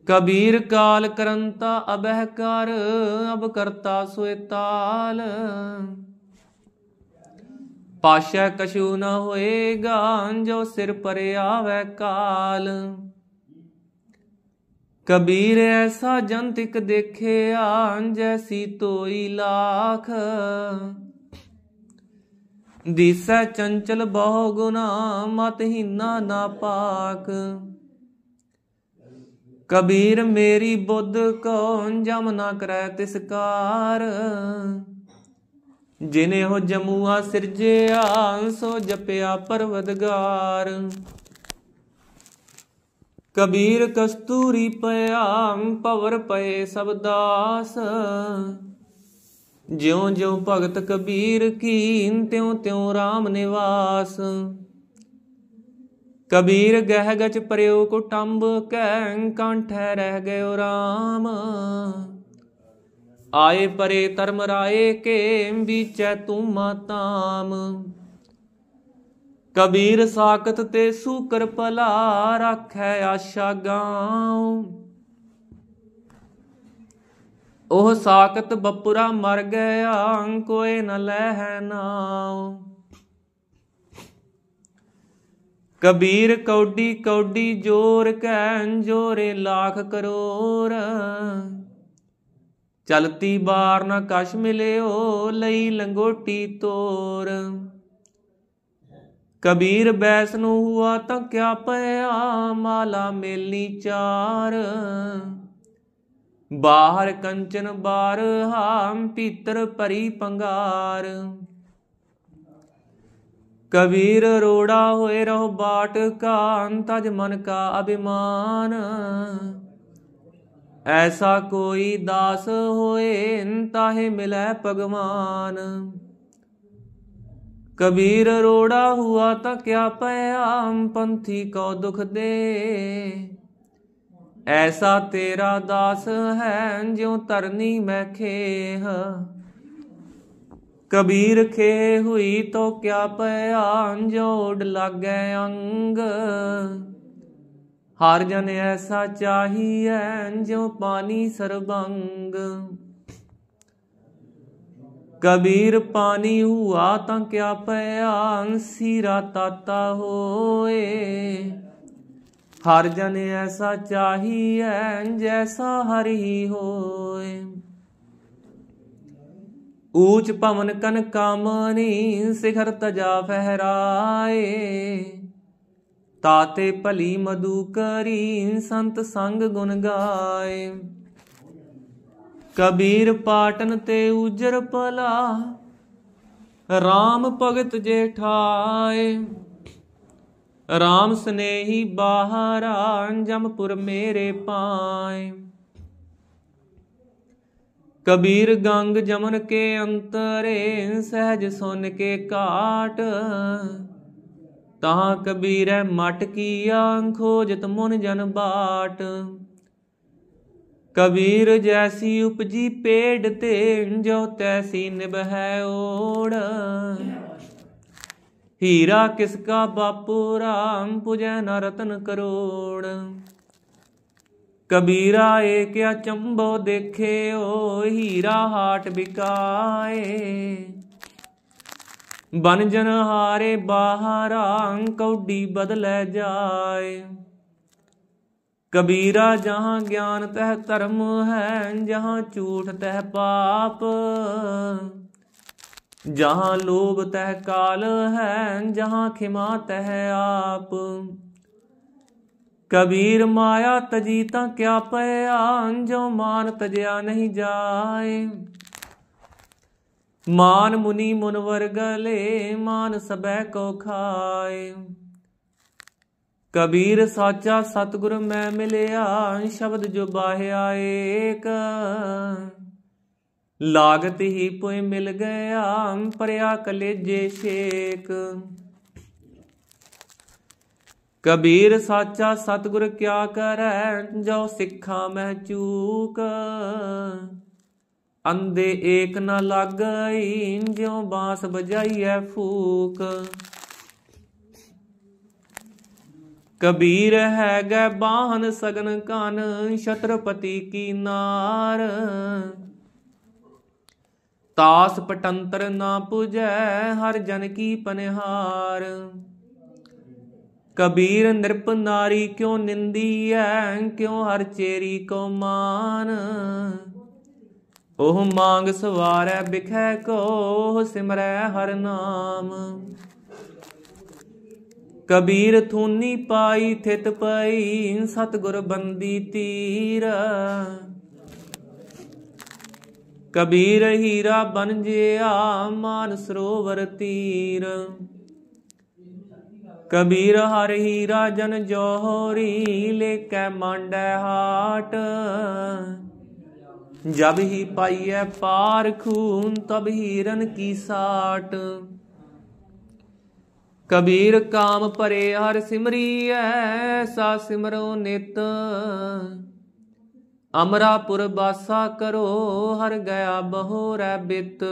ਕਬੀਰ ਕਾਲ ਕਰੰਤਾ ਅਬਹਿ ਕਰ ਅਬ ਕਰਤਾ ਸੋਇ ਤਾਲ ਪਾਸ਼ਾ ਕਛੂ ਨ ਹੋਏਗਾ ਜੋ ਸਿਰ ਪਰ ਆਵੇ ਕਾਲ ਕਬੀਰ ਐਸਾ ਜੰਤਿਕ ਦੇਖਿਆ ਜੈਸੀ ਤੋਈ ਲਾਖ ਦਿਸੈ ਚੰਚਲ ਬਹੁ ਗੁਨਾ ਮਤ ਹਿੰਨਾ ਨਾ ਪਾਕ ਕਬੀਰ ਮੇਰੀ ਬੁੱਧ ਕੋ ਜਮ ਨਾ ਕਰੈ ਤਿਸ ਕਾਰ ਜਿਨੇ ਹੋ ਜਮੂਆ ਸਿਰਜਿਆ ਸੋ ਜਪਿਆ ਪਰਵਦਗਾਰ ਕਬੀਰ ਕਸਤੂਰੀ ਪਿਆ ਪਵਰ ਪਏ ਸਭ ਦਾਸ ਜਿਉ ਜਿਉ ਭਗਤ ਕਬੀਰ ਕੀ ਤਿਉ ਤਿਉ RAM ਨਿਵਾਸ ਕਬੀਰ ਗਹਿ ਗਚ ਪਰਿਓ ਕੋ ਟੰਬ ਕੈ ਕੰਠੈ ਰਹਿ ਗਇਓ RAM ਆਏ ਪਰੇ ਧਰਮ ਰਾਏ ਕੇ ਵਿਚੈ ਤੂੰ ਮਾਤਾਮ ਕਬੀਰ ਸਾਖਤ ਤੇ ਸੂਕਰ ਭਲਾ ਰੱਖੈ ਆਸ਼ਾ ਗਾਉ ਉਹ ਸਾਖਤ ਬੱਪੁਰਾ ਮਰ ਗਿਆ ਕੋਏ ਨ ਲਹਿ ਨਾਉ ਕਬੀਰ ਕੌਡੀ ਕੌਡੀ ਜੋਰ ਕੈਨ ਜੋਰੇ ਲੱਖ ਕਰੋੜ ਚਲਤੀ ਬਾਰ ਨਾ ਕਸ਼ ਮਿਲਿਓ ਲਈ ਲੰਗੋਟੀ ਤੋਰ ਕਬੀਰ ਬੈਸ ਨੂੰ ਹੁਆ ਤਾਂ ਕਿਆ ਪਿਆ ਮਾਲਾ ਮੇਲੀ ਚਾਰ ਬਾਹਰ ਕੰਚਨ ਬਾਰ ਹਾਮ ਪੀਤਰ ਪਰੀ ਪੰਗਾਰ ਕਬੀਰ ਰੋੜਾ ਹੋਏ ਰਹੋ ਬਾਟ ਕਾਨ ਤਜ ਮਨ ਕਾ ਅਭਿਮਾਨ ਐਸਾ ਕੋਈ ਦਾਸ ਹੋਏ ਤਾਹੇ ਮਿਲੈ ਭਗਵਾਨ ਕਬੀਰ ਰੋੜਾ ਹੁਆ ਤਾਂ ਕਿਆ ਪਿਆਮ ਪੰਥੀ ਕੋ ਦੁਖ ਦੇ ਐਸਾ ਤੇਰਾ ਦਾਸ ਹੈ ਜਿਉ ਤਰਨੀ ਮੈਂ ਖੇਹ ਕਬੀਰ ਖੇ ਹੋਈ ਤੋ ਕਿਆ ਭਿਆਨ ਜੋੜ ਲਾਗੇ ਅੰਗ ਹਰ ਜਨ ਐਸਾ ਚਾਹੀਐ ਜੋ ਪਾਣੀ ਸਰਬੰਗ ਕਬੀਰ ਪਾਣੀ ਹੁਆ ਤਾਂ ਕਿਆ ਭਿਆਨ ਸੀਰਾ ਤਾਤਾ ਹੋਏ ਹਰ ਜਨ ਐਸਾ ਚਾਹੀਐ ਜੈਸਾ ਹਰੀ ਹੋਏ ਊਚ ਭਵਨ ਕਨ ਕਾਮਨੀ ਸਿਖਰ ਤਜਾ ਫਹਿਰਾਏ ਤਾਤੇ ਭਲੀ ਮਦੂ ਕਰੀ ਸੰਤ ਸੰਗ ਗੁਣ ਗਾਏ ਕਬੀਰ ਪਾਟਨ ਤੇ ਉਜਰ ਭਲਾ RAM ਭਗਤ ਜੇਠਾਏ RAM ਸਨੇਹੀ ਬਾਹਰਾਂ ਜਮਪੁਰ ਮੇਰੇ ਪਾਏ ਕਬੀਰ ਗੰਗ ਜਮਨ ਕੇ ਅੰਤਰੇ ਸਹਿਜ ਸੁਨ ਕੇ ਕਾਟ ਤਾਂ ਕਬੀਰੈ ਮਟ ਕੀ ਕੀਆ ਖੋਜਤ ਮਨ ਜਨ ਬਾਟ ਕਬੀਰ ਜੈਸੀ ਉਪਜੀ ਪੇੜ ਤੇ ਜੋ ਤੈਸੀ ਨਿਭੈ ਓੜ ਹੀਰਾ ਕਿਸ ਕਾ ਬਾਪੂ ਰਾਮ ਪੁਜੈ ਨਰਤਨ ਕਰੋੜ कबीरा ए क्या चंबो देखे ओ हीरा हाट बिकाए बनजन हारे बाहरा कौडी बदलै जाए कबीरा जहां ज्ञान तह धर्म है जहां झूठ तह पाप जहां लोभ तह काल है जहां खिमा तह आप ਕਬੀਰ ਮਾਇਆ ਤਜੀ ਤਾਂ ਕਿਆ ਆਂ ਜੋ ਮਾਨ ਤਜਿਆ ਨਹੀਂ ਜਾਏ ਮਾਨ ਮੁਨੀ ਮਨ ਵਰਗਲੇ ਮਾਨ ਸਬੈ ਕੋ ਖਾਏ ਕਬੀਰ ਸਾਚਾ ਸਤਗੁਰ ਮੈਂ ਮਿਲਿਆ ਸ਼ਬਦ ਜੋ ਬਾਹਿਆ ਏਕ ਲਾਗਤ ਹੀ ਪੁਇ ਮਿਲ ਗਿਆ ਪਰਿਆ ਕਲੇਜੇ ਸ਼ੇਕ ਕਬੀਰ ਸਾਚਾ ਸਤਗੁਰ ਕਿਆ ਕਰੈ ਜੋ ਸਿੱਖਾਂ ਮਹਿ ਚੂਕ ਅੰਦੇ ਏਕ ਨ ਲਾਗਈ ਜਿਉ ਬਾਸ ਬਜਾਈਐ ਫੂਕ ਕਬੀਰ ਹੈਗਾ ਬਾਹਨ ਸਗਨ ਕਨ ਛਤਰਪਤੀ ਕੀ ਨਾਰ ਤਾਸ ਪਟੰਤਰ ਨਾ ਪੁਜੈ ਹਰ ਜਨ ਕੀ ਪਨਹਾਰ ਕਬੀਰ ਨਿਰਪ ਨਾਰੀ ਕਿਉ ਨਿੰਦੀ ਐ ਕਿਉ ਹਰ ਚੇਰੀ ਕੋ ਮਾਨ ਉਹ ਮੰਗ ਸਵਾਰੈ ਬਿਖੈ ਕੋ ਸਿਮਰੈ ਹਰ ਨਾਮ ਕਬੀਰ ਥੂਨੀ ਪਾਈ ਥਿਤ ਪਈ ਸਤਗੁਰ ਬੰਦੀ ਤੀਰ ਕਬੀਰ ਹੀਰਾ ਬਨ ਜਿਆ ਮਾਨ ਸਰੋਵਰ ਤੀਰ ਕਬੀਰ ਹਰ ਹੀਰਾ ਜਨ ਜੋਹਰੀ ਲੇਕੈ ਮੰਡੈ ਹਾਟ ਜਬ ਹੀ ਪਾਈਐ ਪਾਰ ਖੂਨ ਤਬ ਹੀਰਨ ਕੀ ਸਾਟ ਕਬੀਰ ਕਾਮ ਪਰੇ ਹਰ ਸਿਮਰੀਐ ਸਾ ਸਿਮਰੋ ਨਿਤ ਅਮਰਾਪੁਰ ਬਾਸਾ ਕਰੋ ਹਰ ਗਿਆ ਬਹੋ ਰਹਿ ਬਿਤ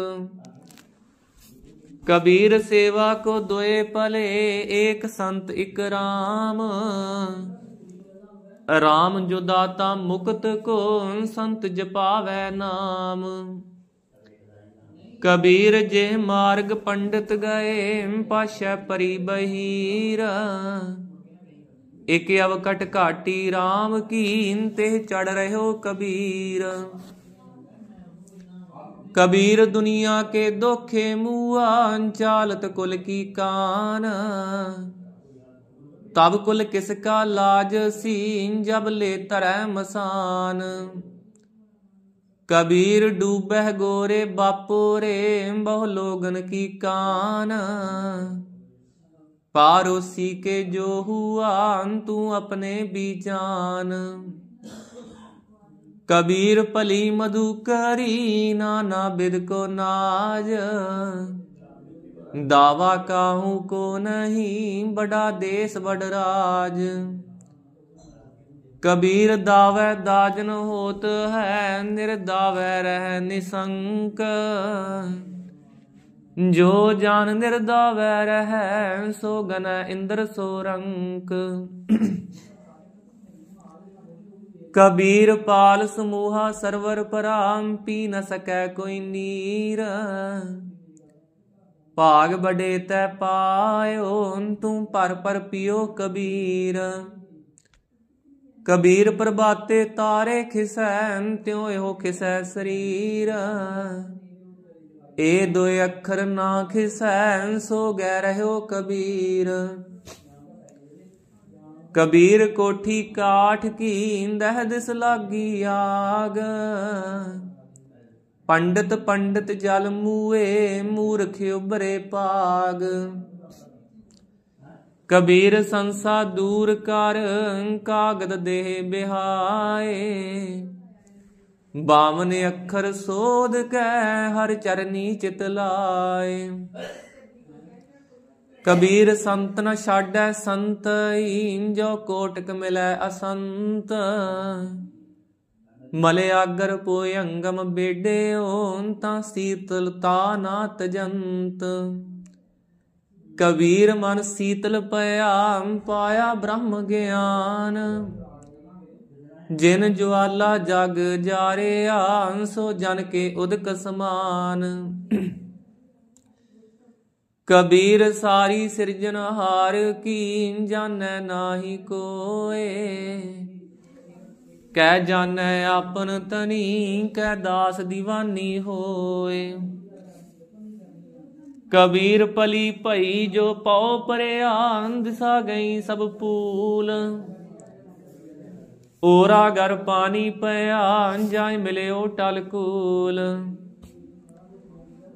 ਕਬੀਰ ਸੇਵਾ ਕੋ ਦੁਏ ਭਲੇ ਏਕ ਸੰਤ ਇਕ ਰਾਮ ਰਾਮ ਜੋ ਦਾਤਾ ਮੁਕਤ ਕੋ ਸੰਤ ਜਪਾਵੇ ਨਾਮ ਕਬੀਰ ਜੇ ਮਾਰਗ ਪੰਡਤ ਗਏ ਪਾਸ਼ਾ ਪਰੀ ਬਹੀਰ ਇਕ ਅਵਕਟ ਘਾਟੀ ਰਾਮ ਕੀ ਤੇ ਚੜ ਰਹੋ ਕਬੀਰ ਕਬੀਰ ਦੁਨੀਆ ਕੇ ਦੋਖੇ ਮੂਆ ਅੰਚਾਲਤ ਕੁਲ ਕੀ ਕਾਨ ਤਬ ਕੁਲ ਕਿਸ ਕਾ ਲਾਜ ਸੀਨ ਜਬ ਲੈ ਤਰੈ ਮਸਾਨ ਕਬੀਰ ਡੂਬਹਿ ਗੋਰੇ ਬਾਪੋ ਰੇ ਬਹੁ ਲੋਗਨ ਕੀ ਕਾਨ ਪਾਰੋਸੀ ਕੇ ਜੋ ਹੁਆ ਤੂੰ ਆਪਣੇ ਬੀਜਾਨ ਕਬੀਰ ਭਲੀ ਮਧੁਕਰੀ ਨਾਨਾ ਬਿਦ ਕੋ ਨਾਜ ਦਾਵਾ ਕਾਹੂ ਕੋ ਨਹੀਂ ਬੜਾ ਦੇਸ ਬੜ ਰਾਜ ਕਬੀਰ ਦਾਵੇ ਦਾਜਨ ਹੋਤ ਹੈ ਨਿਰਦਾਵੇ ਰਹਿ ਨਿਸੰਕ ਜੋ ਜਾਨ ਨਿਰਦਾਵੇ ਰਹਿ ਸੋ ਗਨ ਇੰਦਰ ਸੋ ਰੰਕ ਕਬੀਰ ਪਾਲ ਸਮੂਹਾ ਸਰਵਰ ਪਰਾਮ ਪੀ ਨ ਸਕੈ ਕੋਈ ਨੀਰ ਭਾਗ ਬੜੇ ਤੈ ਪਾਇਓ ਤੂੰ ਪਰ ਪਰ ਪਿਓ ਕਬੀਰ ਕਬੀਰ ਪ੍ਰਭਾਤੇ ਤਾਰੇ ਖਿਸੈ ਤਿਉ ਇਹੋ ਖਿਸੈ ਸਰੀਰ ਏ ਦੋ ਅੱਖਰ ਨਾ ਖਿਸੈ ਸੋ ਗੈ ਰਹਿਓ ਕਬੀਰ ਕਬੀਰ ਕੋਠੀ ਕਾਠ ਕੀ ਦਹਿ ਦਿਸ ਲਾਗੀ ਆਗ ਪੰਡਤ ਪੰਡਤ ਜਲ ਮੂਏ ਮੂਰਖ ਉਬਰੇ ਪਾਗ ਕਬੀਰ ਸੰਸਾ ਦੂਰ ਕਰ ਕਾਗਦ ਦੇਹ ਬਿਹਾਏ ਬਾਵਨ ਅੱਖਰ ਸੋਧ ਕੈ ਹਰ ਚਰਨੀ ਚਿਤ ਲਾਏ ਕਬੀਰ ਸੰਤ ਨ ਛਾੜੈ ਸੰਤ ਈਂ ਜੋ ਕੋਟਕ ਮਿਲੈ ਅਸੰਤ ਮਲੇ ਆਗਰ ਪੋਇ ਅੰਗਮ ਬੇੜਿਓ ਤਾਂ ਤਾ ਨਾ ਤਜੰਤ ਕਬੀਰ ਮਨ ਸੀਤਲ ਪਿਆ ਪਾਇਆ ਬ੍ਰਹਮ ਗਿਆਨ ਜਿਨ ਜਵਾਲਾ ਜਗ ਜਾਰਿਆ ਸੋ ਜਨ ਕੇ ਉਦਕ ਸਮਾਨ ਕਬੀਰ ਸਾਰੀ ਹਾਰ ਕੀ ਜਾਣੈ ਨਾਹੀ ਕੋਏ ਕਹਿ ਜਾਣੈ ਆਪਨ ਤਨੀ ਕਹਿ ਦਾਸ دیਵਾਨੀ ਹੋਏ ਕਬੀਰ ਪਲੀ ਭਈ ਜੋ ਪਉ ਪਰਿਆ ਦਿਸਾ ਗਈ ਸਭ ਪੂਲ ਓਰਾ ਗਰ ਪਾਣੀ ਪਿਆ ਜਾਇ ਮਿਲਿਓ ਟਲਕੂਲ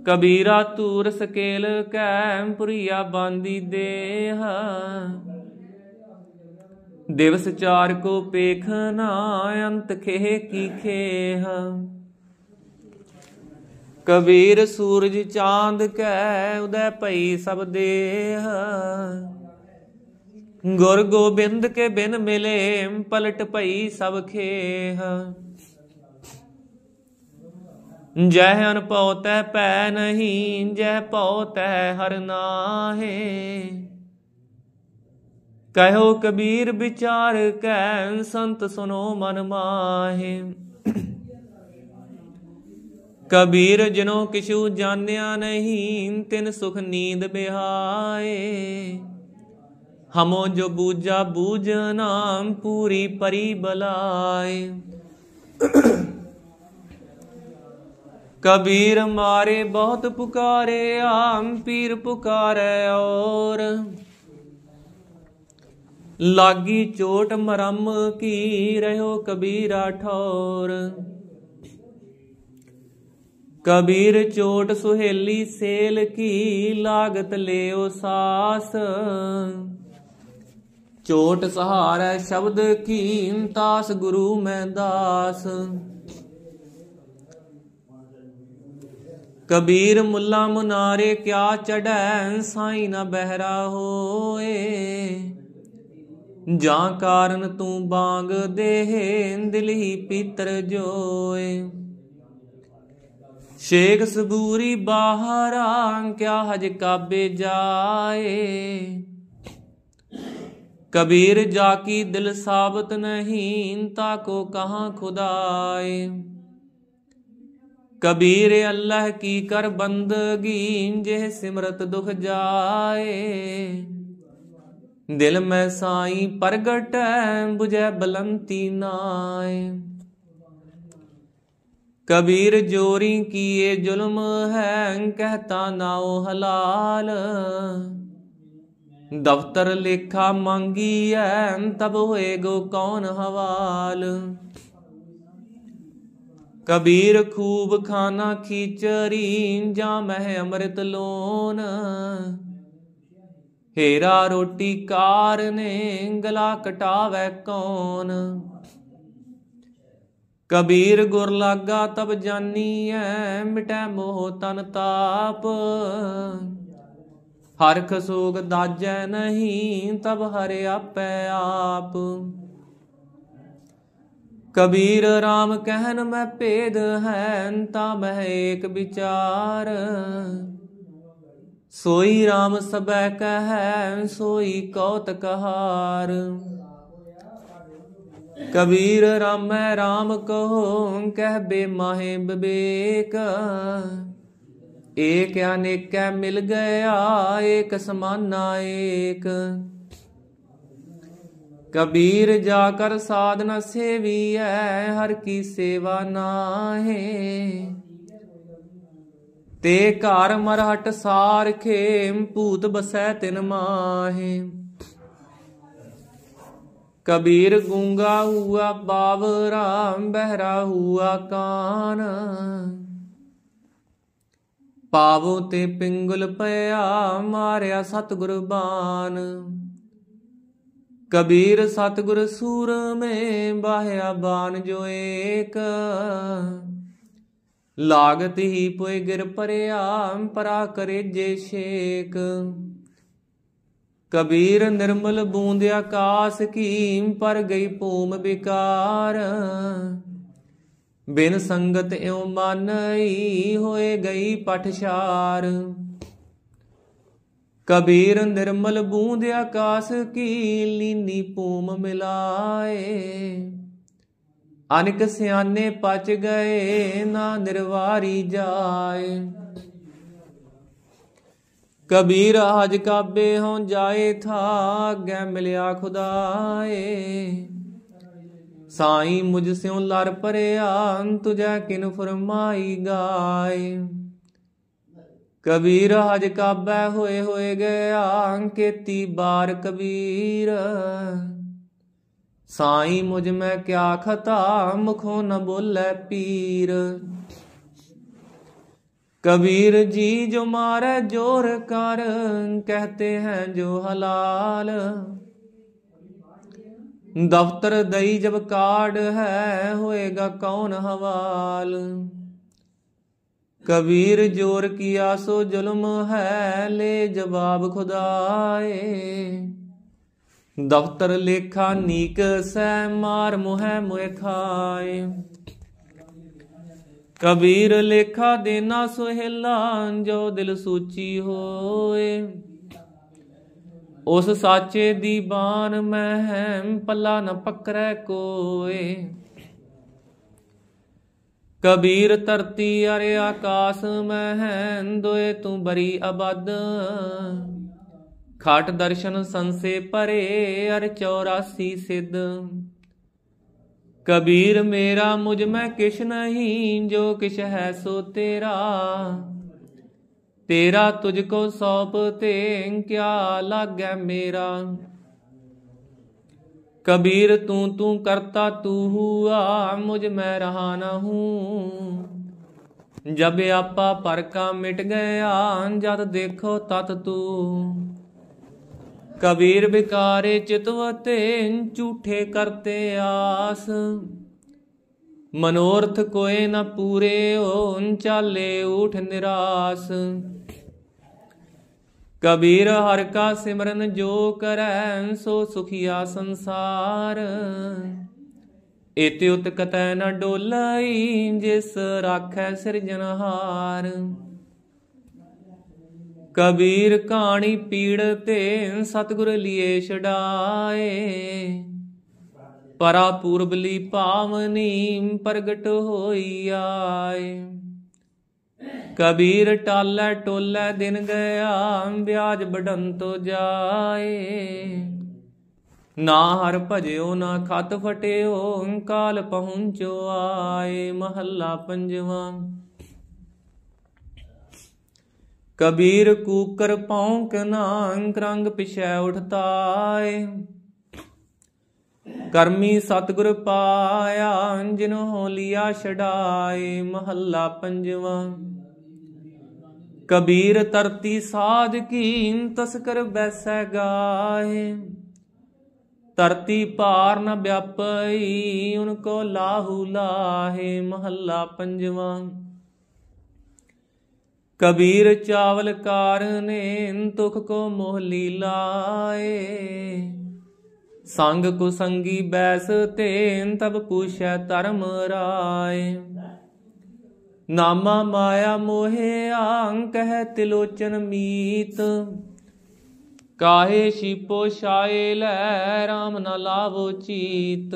ਕਬੀਰਾ ਤੂਰ ਸਕੇਲ ਕੈਮ ਪੁਰੀਆ ਬਾਂਦੀ ਦੇਹ ਦਿਵਸ ਚਾਰ ਕੋ ਪੇਖ ਨਾ ਅੰਤ ਖੇ ਕੀ ਖੇਹ ਕਬੀਰ ਸੂਰਜ ਚਾਂਦ ਕੈ ਉਦੈ ਭਈ ਸਭ ਦੇਹ ਗੁਰ ਗੋਬਿੰਦ ਕੇ ਬਿਨ ਮਿਲੇ ਪਲਟ ਭਈ ਸਭ ਖੇਹ ਜੈ ਅਨਪਉ ਤੈ ਭੈ ਨਹੀਂ ਜੈ ਪਉ ਤੈ ਹਰ ਨਾਹੇ ਕਹੋ ਕਬੀਰ ਵਿਚਾਰ ਕੈ ਸੰਤ ਸੁਨੋ ਮਨ ਮਾਹੇ ਕਬੀਰ ਜਿਨੋ ਕਿਛੂ ਜਾਣਿਆ ਨਹੀਂ ਤਿਨ ਸੁਖ ਨੀਂਦ ਬਿਹਾਏ ਹਮੋ ਜੋ ਬੂਜਾ ਬੂਜ ਨਾਮ ਪੂਰੀ ਪਰੀ ਬਲਾਏ ਕਬੀਰ ਮਾਰੇ ਬਹੁਤ ਪੁਕਾਰੇ ਆਮ ਪੀਰ ਪੁਕਾਰੇ ਔਰ ਲਾਗੀ ਚੋਟ ਮਰਮ ਕੀ ਰਹਿਓ ਕਬੀਰ ਆਠੌਰ ਕਬੀਰ ਚੋਟ ਸੁਹੇਲੀ ਸੇਲ ਕੀ ਲਾਗਤ ਲਿਓ ਸਾਸ ਚੋਟ ਸਹਾਰੈ ਸ਼ਬਦ ਕੀ ਤਾਸ ਗੁਰੂ ਮੈਂ ਦਾਸ ਕਬੀਰ ਮੁੱਲਾ ਮੁਨਾਰੇ ਕਿਆ ਚੜੈ ਸਾਈ ਨਾ ਬਹਿਰਾ ਹੋਏ ਜਾਂ ਕਾਰਨ ਤੂੰ ਬਾਗ ਦੇਹ ਦਿਲ ਹੀ ਪੀਤਰ ਜੋਏ ਸ਼ੇਖ ਸਬੂਰੀ ਬਾਹਰਾਂ ਕਿਆ ਹਜ ਕਾਬੇ ਜਾਏ ਕਬੀਰ ਜਾ ਕੀ ਦਿਲ ਸਾਬਤ ਨਹੀਂ ਤਾ ਕੋ ਕਹਾ ਖੁਦਾਏ ਕਬੀਰ ਅੱਲਾਹ ਕੀ ਕਰ ਬੰਦਗੀ ਜਿਹ ਸਿਮਰਤ ਦੁਖ ਜਾਏ ਦਿਲ ਮੈਂ ਸਾਈ ਪ੍ਰਗਟੈ 부ਜੈ ਬਲੰਤੀ ਨਾਏ ਕਬੀਰ ਜੋਰੀ ਕੀ ਕੀਏ ਜ਼ੁਲਮ ਹੈ ਕਹਤਾ ਨਾਉ ਹਲਾਲ ਦਫਤਰ ਲੇਖਾ ਮੰਗੀ ਐ ਤਬ ਹੋਏ ਗੋ ਕੌਣ ਹਵਾਲ ਕਬੀਰ ਖੂਬ ਖਾਨਾ ਖੀਚਰੀ ਜਾਂ ਮਹਿ ਅੰਮ੍ਰਿਤ ਲੋਨ ਹੀਰਾ ਰੋਟੀ ਕਾਰਨੇ ਗਲਾ ਕਟਾਵੇ ਕੌਣ ਕਬੀਰ ਗੁਰ ਲਾਗਾ ਤਬ ਜਾਨੀ ਐ ਮਿਟੈ ਮੋਹ ਤਨ ਤਾਪ ਹਰਖ ਸੋਗ ਦਾਜੈ ਨਹੀਂ ਤਬ ਹਰਿ ਆਪੈ ਆਪ ਕਬੀਰ RAM ਕਹਿਨ ਮੈਂ ਭੇਦ ਹੈ ਤਾਂ ਮੈਂ ਏਕ ਵਿਚਾਰ ਸੋਈ RAM ਸਬੈ ਕਹੈ ਸੋਈ ਕੌਤ ਕਹਾਰ ਕਬੀਰ ਰਾਮੈ RAM ਕਹੋ ਕਹਿ ਬੇ ਮਾਹੇ ਬਿਵੇਕ ਏਕ ਅਨੇਕੈ ਮਿਲ ਗਿਆ ਏਕ ਸਮਾਨਾ ਏਕ ਕਬੀਰ ਜਾ ਕਰ ਸਾਧਨਾ ਸੇਵੀਐ ਹਰ ਕੀ ਸੇਵਾ ਨਾਹੇ ਤੇ ਘਰ ਮਰਹਟ ਸਾਰ ਖੇਮ ਭੂਤ ਬਸੈ ਤਿਨ ਮਾਹੇ ਕਬੀਰ ਹੂਆ ਹੁਆ ਬਾਵਰਾ ਬਹਿਰਾ ਹੂਆ ਕਾਨ ਪਾਵੋ ਤੇ ਪਿੰਗਲ ਪਿਆ ਮਾਰਿਆ ਸਤਗੁਰ ਬਾਣ ਕਬੀਰ ਸਤਗੁਰ ਸੂਰਮੇ ਬਾਹਿਆ ਬਾਨ ਜੋ ਏਕ ਲਾਗਤ ਹੀ ਪੁਇ ਗਿਰ ਪਰਿਆ ਪਰਾ ਕਰੇ ਜੇ ਸ਼ੇਕ ਕਬੀਰ ਨਿਰਮਲ ਬੂੰਦ ਆਕਾਸ ਕੀ ਪਰ ਗਈ ਭੂਮ ਵਿਕਾਰ ਬਿਨ ਸੰਗਤ ਇਉ ਮਨ ਹੋਏ ਗਈ ਪਠਸ਼ਾਰ ਕਬੀਰ ਨਿਰਮਲ ਬੂੰਦ ਆਕਾਸ ਕੀ ਲੀਨੀ ਪੂਮ ਮਿਲਾਏ ਅਨਕ ਸਿਆਨੇ ਪਚ ਗਏ ਨਾ ਨਿਰਵਾਰੀ ਜਾਏ ਕਬੀਰ ਹਜ ਕਾਬੇ ਹੋਂ ਜਾਏ ਥਾ ਗੈ ਮਿਲਿਆ ਖੁਦਾਏ ਸਾਈ ਮੁਝ ਸਿਉ ਲਰ ਪਰਿਆ ਤੁਜੈ ਕਿਨ ਫਰਮਾਈ ਗਾਏ कबीर हज काबै होए होए गया केती बार कबीर साई मुझ में क्या खता मुखो न बोले पीर कबीर जी जो मारे जोर कर कहते हैं जो हलाल दफ्तर दई जब कार्ड है होएगा कौन हवाल ਕਬੀਰ ਜੋਰ ਕੀਆ ਸੋ ਜ਼ੁਲਮ ਹੈ ਲੈ ਜਵਾਬ ਖੁਦਾਏ ਦਫਤਰ ਲੇਖਾ ਨੀਕ ਸੈ ਮਾਰ ਮੁਹੈ ਮੁਇ ਖਾਏ ਕਬੀਰ ਲੇਖਾ ਦੇਨਾ ਸੁਹੇਲਾ ਜੋ ਦਿਲ ਸੂਚੀ ਹੋਏ ਉਸ ਸਾਚੇ ਦੀ ਬਾਣ ਮਹਿਮ ਪੱਲਾ ਨ ਪਕਰੈ ਕੋਏ ਕਬੀਰ ਧਰਤੀ ਅਰੇ ਆਕਾਸ ਮਹਿਨ ਦੁਏ ਤੂੰ ਬਰੀ ਅਬਦ ਖਾਟ ਦਰਸ਼ਨ ਸੰਸੇ ਪਰੇ ਅਰ 84 ਸਿੱਧ ਕਬੀਰ ਮੇਰਾ ਮੁਝ ਮੈਂ ਕਿਛ ਨਹੀਂ ਜੋ ਕਿਛ ਹੈ ਸੋ ਤੇਰਾ ਤੇਰਾ ਤੁਝ ਕੋ ਸੌਪ ਤੇ ਕਿਆ ਲਾਗੈ ਮੇਰਾ ਕਬੀਰ ਤੂੰ ਤੂੰ ਕਰਤਾ ਤੂ ਹੂਆ ਮੁਝ ਮੈਂ ਰਹਾ ਨਾ ਹੂੰ ਜਬ ਆਪਾ ਪਰਕਾ ਮਿਟ ਗਿਆ ਜਦ ਦੇਖੋ ਤਤ ਤੂੰ ਕਬੀਰ ਵਿਕਾਰੇ ਚਿਤਵਤੇ ਝੂਠੇ ਕਰਤੇ ਆਸ ਮਨੋਰਥ ਕੋਏ ਨ ਪੂਰੇ ਓਨ ਚਾਲੇ ਉਠ ਨਿਰਾਸ ਕਬੀਰ ਹਰ ਕਾ ਸਿਮਰਨ ਜੋ ਕਰੈ ਸੋ ਸੁਖੀਆ ਸੰਸਾਰ ਇਤਿ ਉਤ ਕਤੈ ਨ ਡੋਲਾਈ ਜਿਸ ਰਾਖੈ ਸਿਰਜਨਹਾਰ ਕਬੀਰ ਕਾਣੀ ਪੀੜ ਤੇ ਸਤਗੁਰ ਲੀਏ ਛਡਾਏ ਪਰਾ ਪੂਰਬਲੀ ਭਾਵਨੀ ਪ੍ਰਗਟ ਹੋਈ ਆਏ ਕਬੀਰ ਟਾਲੈ ਟੋਲੈ ਦਿਨ ਗਿਆ ਵਿਆਜ ਬਡੰਤੋ ਜਾਏ ਨਾ ਹਰ ਭਜਿਓ ਨਾ ਖਤ ਫਟਿਓ ਕਾਲ ਪਹੁੰਚੋ ਆਏ ਮਹੱਲਾ ਪੰਜਵਾਂ ਕਬੀਰ ਕੂਕਰ ਪੌਂਕ ਨਾਂਗ ਰੰਗ ਪਿਛੈ ਉਠਤਾਏ ਕਰਮੀ ਸਤਗੁਰ ਪਾਇਆ ਜਿਨੋ ਲਿਆ ਛਡਾਏ ਮਹੱਲਾ ਪੰਜਵਾਂ ਕਬੀਰ ਤਰਤੀ ਸਾਧ ਕੀ ਤਸਕਰ ਬੈਸੈ ਗਾਏ ਤਰਤੀ ਪਾਰ ਨ ਵਿਆਪਈ ਓਨ ਕੋ ਲਾਹੂ ਲਾਹੇ ਮਹੱਲਾ ਪੰਜਵਾਂ ਕਬੀਰ ਚਾਵਲ ਕਾਰਨੇ ਤੁਖ ਕੋ ਮੋਹ ਲੀਲਾਏ ਸੰਗ ਕੁ ਸੰਗੀ ਬੈਸ ਤੇ ਤਬ ਪੂਛੈ ਧਰਮ ਰਾਏ ਨਾਮਾ ਮਾਇਆ ਮੋਹਿ ਆਂ ਹੈ ਤਿਲੋਚਨ ਮੀਤ ਕਾਹੇ ਸ਼ਿਪੋ ਛਾਏ ਲੈ RAM ਨਾ ਲਾਵੋ ਚੀਤ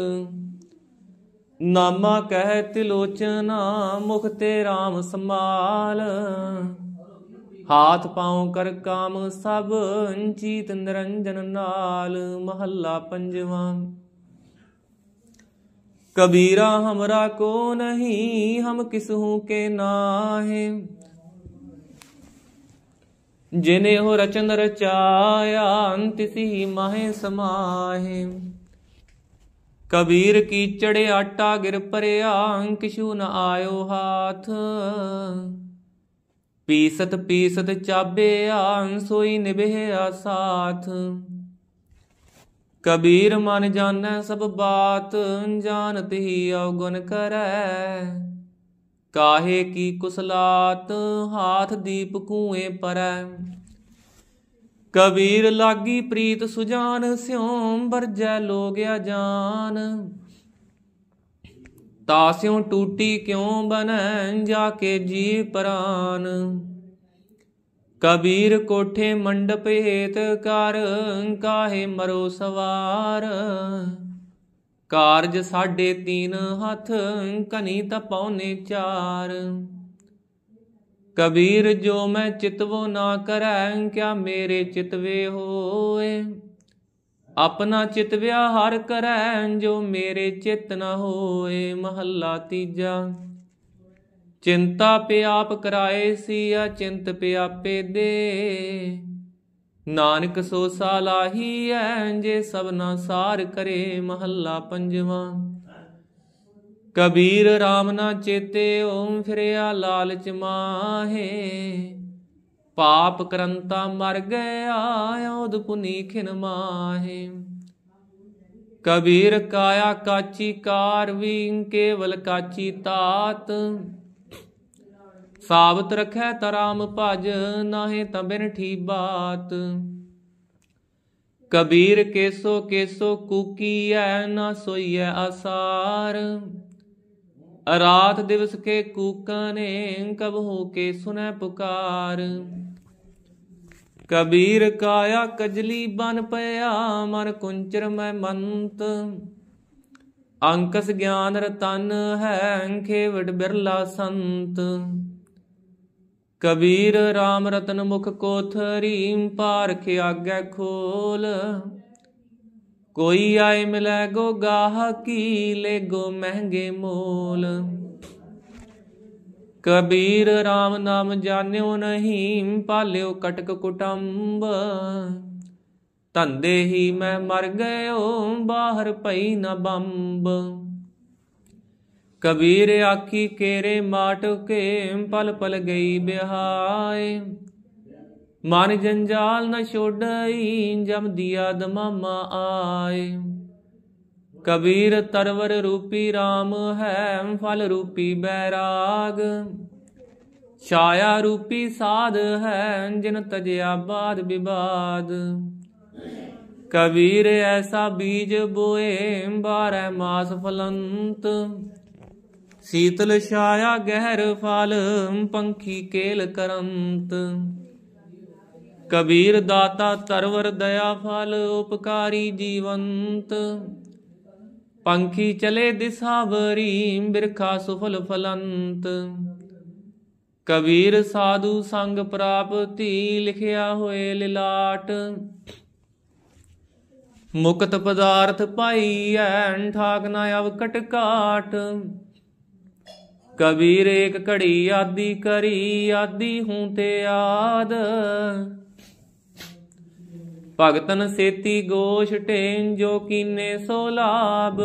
ਨਾਮਾ ਕਹਿ ਤਿਲੋਚਨਾ ਮੁਖ ਤੇ RAM ਸਮਾਲ ਹਾਥ ਪਾਉ ਕਰ ਕਾਮ ਸਭ ਚੀਤ ਨਿਰੰਜਨ ਨਾਲ ਮਹੱਲਾ ਪੰਜਵਾਂ कबीरा हमरा को नहीं हम हूं के नाहे जिने हो रचन रचाया अंत सी माहे समाहे कबीर की चढ़े आटा गिर पर अंकिशु न आयो हाथ पीसत पीसत चाबे आंसोई निबे साथ ਕਬੀਰ ਮਨ ਜਾਣੈ ਸਭ ਬਾਤ ਜਾਣਤ ਹੀ ਔਗੁਣ ਕਰੈ ਕਾਹੇ ਕੀ ਕੁਸਲਾਤ ਹਾਥ ਦੀਪ ਕੂਏ ਪਰੈ ਕਬੀਰ ਲਾਗੀ ਪ੍ਰੀਤ ਸੁਜਾਨ ਸਿਉ ਬਰਜੈ ਲੋਗਿਆ ਜਾਨ ਤਾਸਿਉ ਟੂਟੀ ਕਿਉ ਬਨੈ ਜਾ ਕੇ ਜੀ ਪ੍ਰਾਨ ਕਬੀਰ ਕੋਠੇ ਮੰਡਪ ਹੇਤ ਕਰ ਕਾਹੇ ਮਰੋ ਸਵਾਰ ਕਾਰਜ ਸਾਡੇ ਤੀਨ ਹੱਥ ਕਨੀ ਤਪਉਨੇ ਚਾਰ ਕਬੀਰ ਜੋ ਮੈਂ ਚਿਤਵੋ ਨਾ ਕਰੈ ਕਿਆ ਮੇਰੇ ਚਿਤਵੇ ਹੋਏ ਆਪਣਾ ਚਿਤ ਹਰ ਕਰੈ ਜੋ ਮੇਰੇ ਚਿਤ ਨਾ ਹੋਏ ਮਹੱਲਾ ਤੀਜਾ ਚਿੰਤਾ ਪਿਆਪ ਕਰਾਏ ਸੀ ਆ ਚਿੰਤ ਆਪੇ ਦੇ ਨਾਨਕ ਸੋ ਸਾਲਾਹੀ ਐ ਜੇ ਸਭਨਾ ਸਾਰ ਕਰੇ ਮਹੱਲਾ ਪੰਜਵਾਂ ਕਬੀਰ RAM ਨਾ ਚੇਤੇ ਓਮ ਫਿਰਿਆ ਲਾਲਚ ਮਾਹੇ ਪਾਪ ਕਰੰਤਾ ਮਰ ਗਿਆ ਆਉਦ ਪੁਨੀ ਖਿਨ ਮਾਹੇ ਕਬੀਰ ਕਾਇਆ ਕਾਚੀ ਕਾਰ ਵੀ ਕੇਵਲ ਕਾਚੀ ਤਾਤ ਸਾਵਤ ਰਖੈ ਤਰਾਮ ਭਜ ਨਾਹੇ ਤਬਿਨ ਠੀ ਬਾਤ ਕਬੀਰ ਕੇਸੋ ਕੇਸੋ ਕੂਕੀਐ ਨਾ ਸੋਈਐ ਆਸਾਰ ਰਾਤ ਦਿਵਸ ਕੇ ਕੂਕਾਂ ਨੇ ਕਬ ਹੋ ਕੇ ਸੁਨੈ ਪੁਕਾਰ ਕਬੀਰ ਕਾਇਆ ਕਜਲੀ ਬਨ ਪਿਆ ਮਨ ਕੁੰਚਰ ਮੈਂ ਮੰਤ ਅੰਕਸ ਗਿਆਨ ਰਤਨ ਹੈ ਖੇਵੜ ਬਿਰਲਾ ਸੰਤ ਕਬੀਰ RAM ਰਤਨ ਮੁਖ ਕੋਥਰੀ ਪਾਰਖ ਆਗੇ ਖੋਲ ਕੋਈ ਆਏ ਮਿਲੈ ਗੋ ਗਾਹਕੀ ਲੈ ਗੋ ਮਹਿੰਗੇ ਮੋਲ ਕਬੀਰ RAM ਨਾਮ ਜਾਣਿਓ ਨਹੀਂ ਪਾਲਿਓ ਕਟਕ ਕੁਟੰਬ ਤੰਦੇ ਹੀ ਮੈਂ ਮਰ ਗਇਓ ਬਾਹਰ ਪਈ ਨਾ ਬੰਬ ਕਬੀਰ ਆਖੀ ਕੇਰੇ ਮਾਟ ਕੇ ਪਲ ਪਲ ਗਈ ਬਿਹਾਏ ਮਨ ਜੰਜਾਲ ਨਾ ਛੋੜਈ ਜਮ ਦੀਆ ਦਮਾਮਾ ਆਏ ਕਬੀਰ ਤਰਵਰ ਰੂਪੀ RAM ਹੈ ਫਲ ਰੂਪੀ ਬੈਰਾਗ ਛਾਇਆ ਰੂਪੀ ਸਾਧ ਹੈ ਜਿਨ ਤਜਿਆ ਬਾਦ ਵਿਵਾਦ ਕਬੀਰ ਐਸਾ ਬੀਜ ਬੋਏ ਬਾਰੇ ਮਾਸ ਫਲੰਤ ਸੀਤਲ ਛਾਇਆ ਗਹਿਰ ਫਲ ਪੰਖੀ ਕੇਲ ਕਰੰਤ ਕਬੀਰ ਦਾਤਾ ਤਰਵਰ ਦਇਆ ਫਲ ਉਪਕਾਰੀ ਜੀਵੰਤ ਪੰਖੀ ਚਲੇ ਦਿਸ਼ਾ ਬਰੀ ਬਿਰਖਾ ਸੁਫਲ ਫਲੰਤ ਕਬੀਰ ਸਾਧੂ ਸੰਗ ਪ੍ਰਾਪਤੀ ਲਿਖਿਆ ਹੋਏ ਲਿਲਾਟ ਮੁਕਤ ਪਦਾਰਥ ਪਾਈ ਐ ਠਾਕ ਨਾ ਅਵਕਟ ਕਾਟ ਕਬੀਰ ਇੱਕ ਘੜੀ ਆਦੀ ਕਰੀ ਆਦੀ ਹੂੰ ਤੇ ਆਦ ਭਗਤਨ ਸੇਤੀ ਗੋਸ਼ ਟੇਨ ਜੋ ਕੀਨੇ ਸੋ ਲਾਭ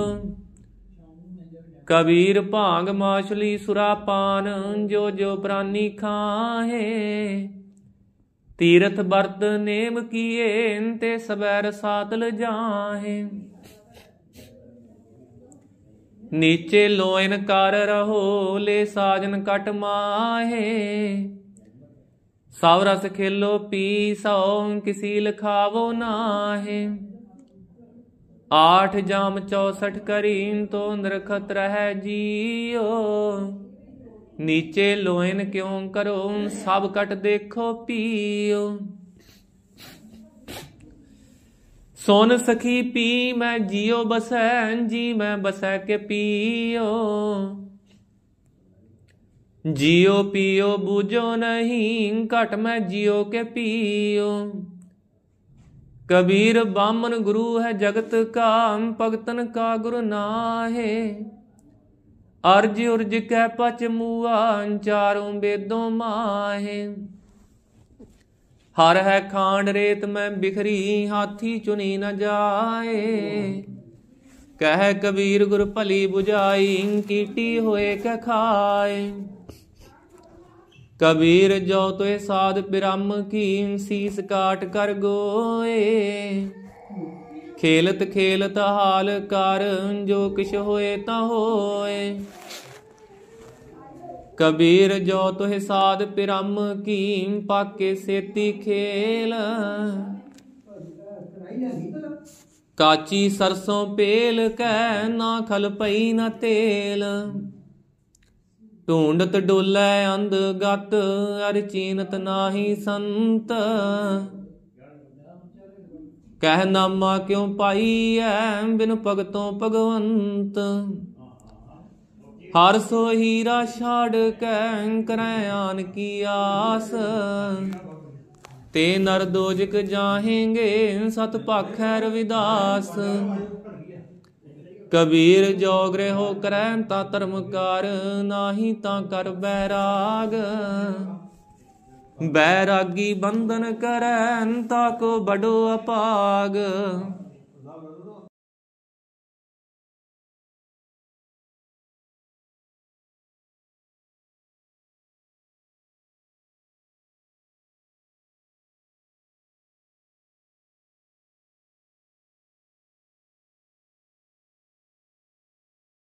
ਕਬੀਰ ਭਾਂਗ ਮਾਛਲੀ ਪਾਨ ਜੋ ਜੋ ਪ੍ਰਾਨੀ ਖਾਹੇ ਤੀਰਥ ਵਰਤ ਨੇਮ ਕੀਏ ਤੇ ਸਬੈ ਸਾਤਲ ਜਾਹੇ ਨੀਚੇ ਲੋਇਨ ਕਰ ਰਹੋ ਲੈ ਸਾਜਨ ਕਟ ਮਾਹੇ ਸਭ ਰਸ ਖੇਲੋ ਪੀ ਸੌ ਕਿਸੀ ਲਖਾਵੋ ਨਾਹੇ ਆਠ ਜਾਮ 64 ਕਰੀਨ ਤੋਂ ਨਿਰਖਤ ਰਹਿ ਜੀਓ ਨੀਚੇ ਲੋਇਨ ਕਿਉਂ ਕਰੋ ਸਭ ਕਟ ਦੇਖੋ ਪੀਓ ਸੋਨ ਸਖੀ ਪੀ ਮੈਂ ਜੀਉ ਬਸੈ ਜੀ ਮੈਂ ਬਸੈ ਕੇ ਪੀਓ ਜੀਉ ਪੀਓ 부ਜੋ ਨਹੀਂ ਘਟ ਮੈਂ ਜੀਉ ਕੇ ਪੀਓ ਕਬੀਰ ਬਾਮਨ ਗੁਰੂ ਹੈ ਜਗਤ ਕਾ ਭਗਤਨ ਕਾ ਗੁਰ ਨਾਹੇ ਅਰਜ ਉਰਜ ਕੈ ਪਚ ਮੂਆ ਚਾਰੋਂ ਬੇਦੋਂ ਮਾਹੇ ਹਰ ਹੈ ਖਾਂਡ ਰੇਤ ਮੈਂ ਬਿਖਰੀ ਹਾਥੀ ਚੁਣੀ ਨ ਜਾਏ ਕਹਿ ਕਬੀਰ ਗੁਰ ਭਲੀ 부ਝਾਈ ਕੀਟੀ ਹੋਏ ਕ ਖਾਏ ਕਬੀਰ ਜੋ ਤੋਏ ਸਾਧ ਬਿਰਮ ਕੀ ਸੀਸ ਕਾਟ ਕਰ ਗੋਏ ਖੇਲਤ ਖੇਲਤ ਹਾਲ ਕਰ ਜੋ ਕਿਛ ਹੋਏ ਤਾ ਹੋਏ ਕਬੀਰ ਜੋ ਤੁਹੇ ਸਾਧ ਪਿਰਮ ਕੀਮ ਪਾਕੇ ਸੇਤੀ ਖੇਲ ਕਾਚੀ ਸਰਸੋਂ ਪੇਲ ਕੈ ਨਾ ਖਲ ਪਈ ਨਾ ਤੇਲ ਢੂੰਡਤ ਡੋਲੇ ਅੰਧ ਗਤ ਅਰ ਚੀਨਤ ਨਾਹੀ ਸੰਤ ਕਹਿ ਨਾਮਾ ਕਿਉ ਪਾਈਐ ਐ ਬਿਨ ਭਗਤੋਂ ਭਗਵੰਤ ਹਰ ਸੋ ਹੀਰਾ ਛਾੜ ਕੈ ਕਰੈ ਆਨ ਕੀ ਆਸ ਤੇ ਨਰ ਦੋਜਕ ਜਾਹੇਂਗੇ ਸਤ ਪਾਖੈ ਰਵਿਦਾਸ ਕਬੀਰ ਜੋਗ ਹੋ ਕਰੈ ਤਾ ਧਰਮ ਕਰ ਨਾਹੀ ਤਾਂ ਕਰ ਬੈਰਾਗ ਬੈਰਾਗੀ ਬੰਧਨ ਕਰੈ ਤਾ ਕੋ ਬੜੋ ਅਪਾਗ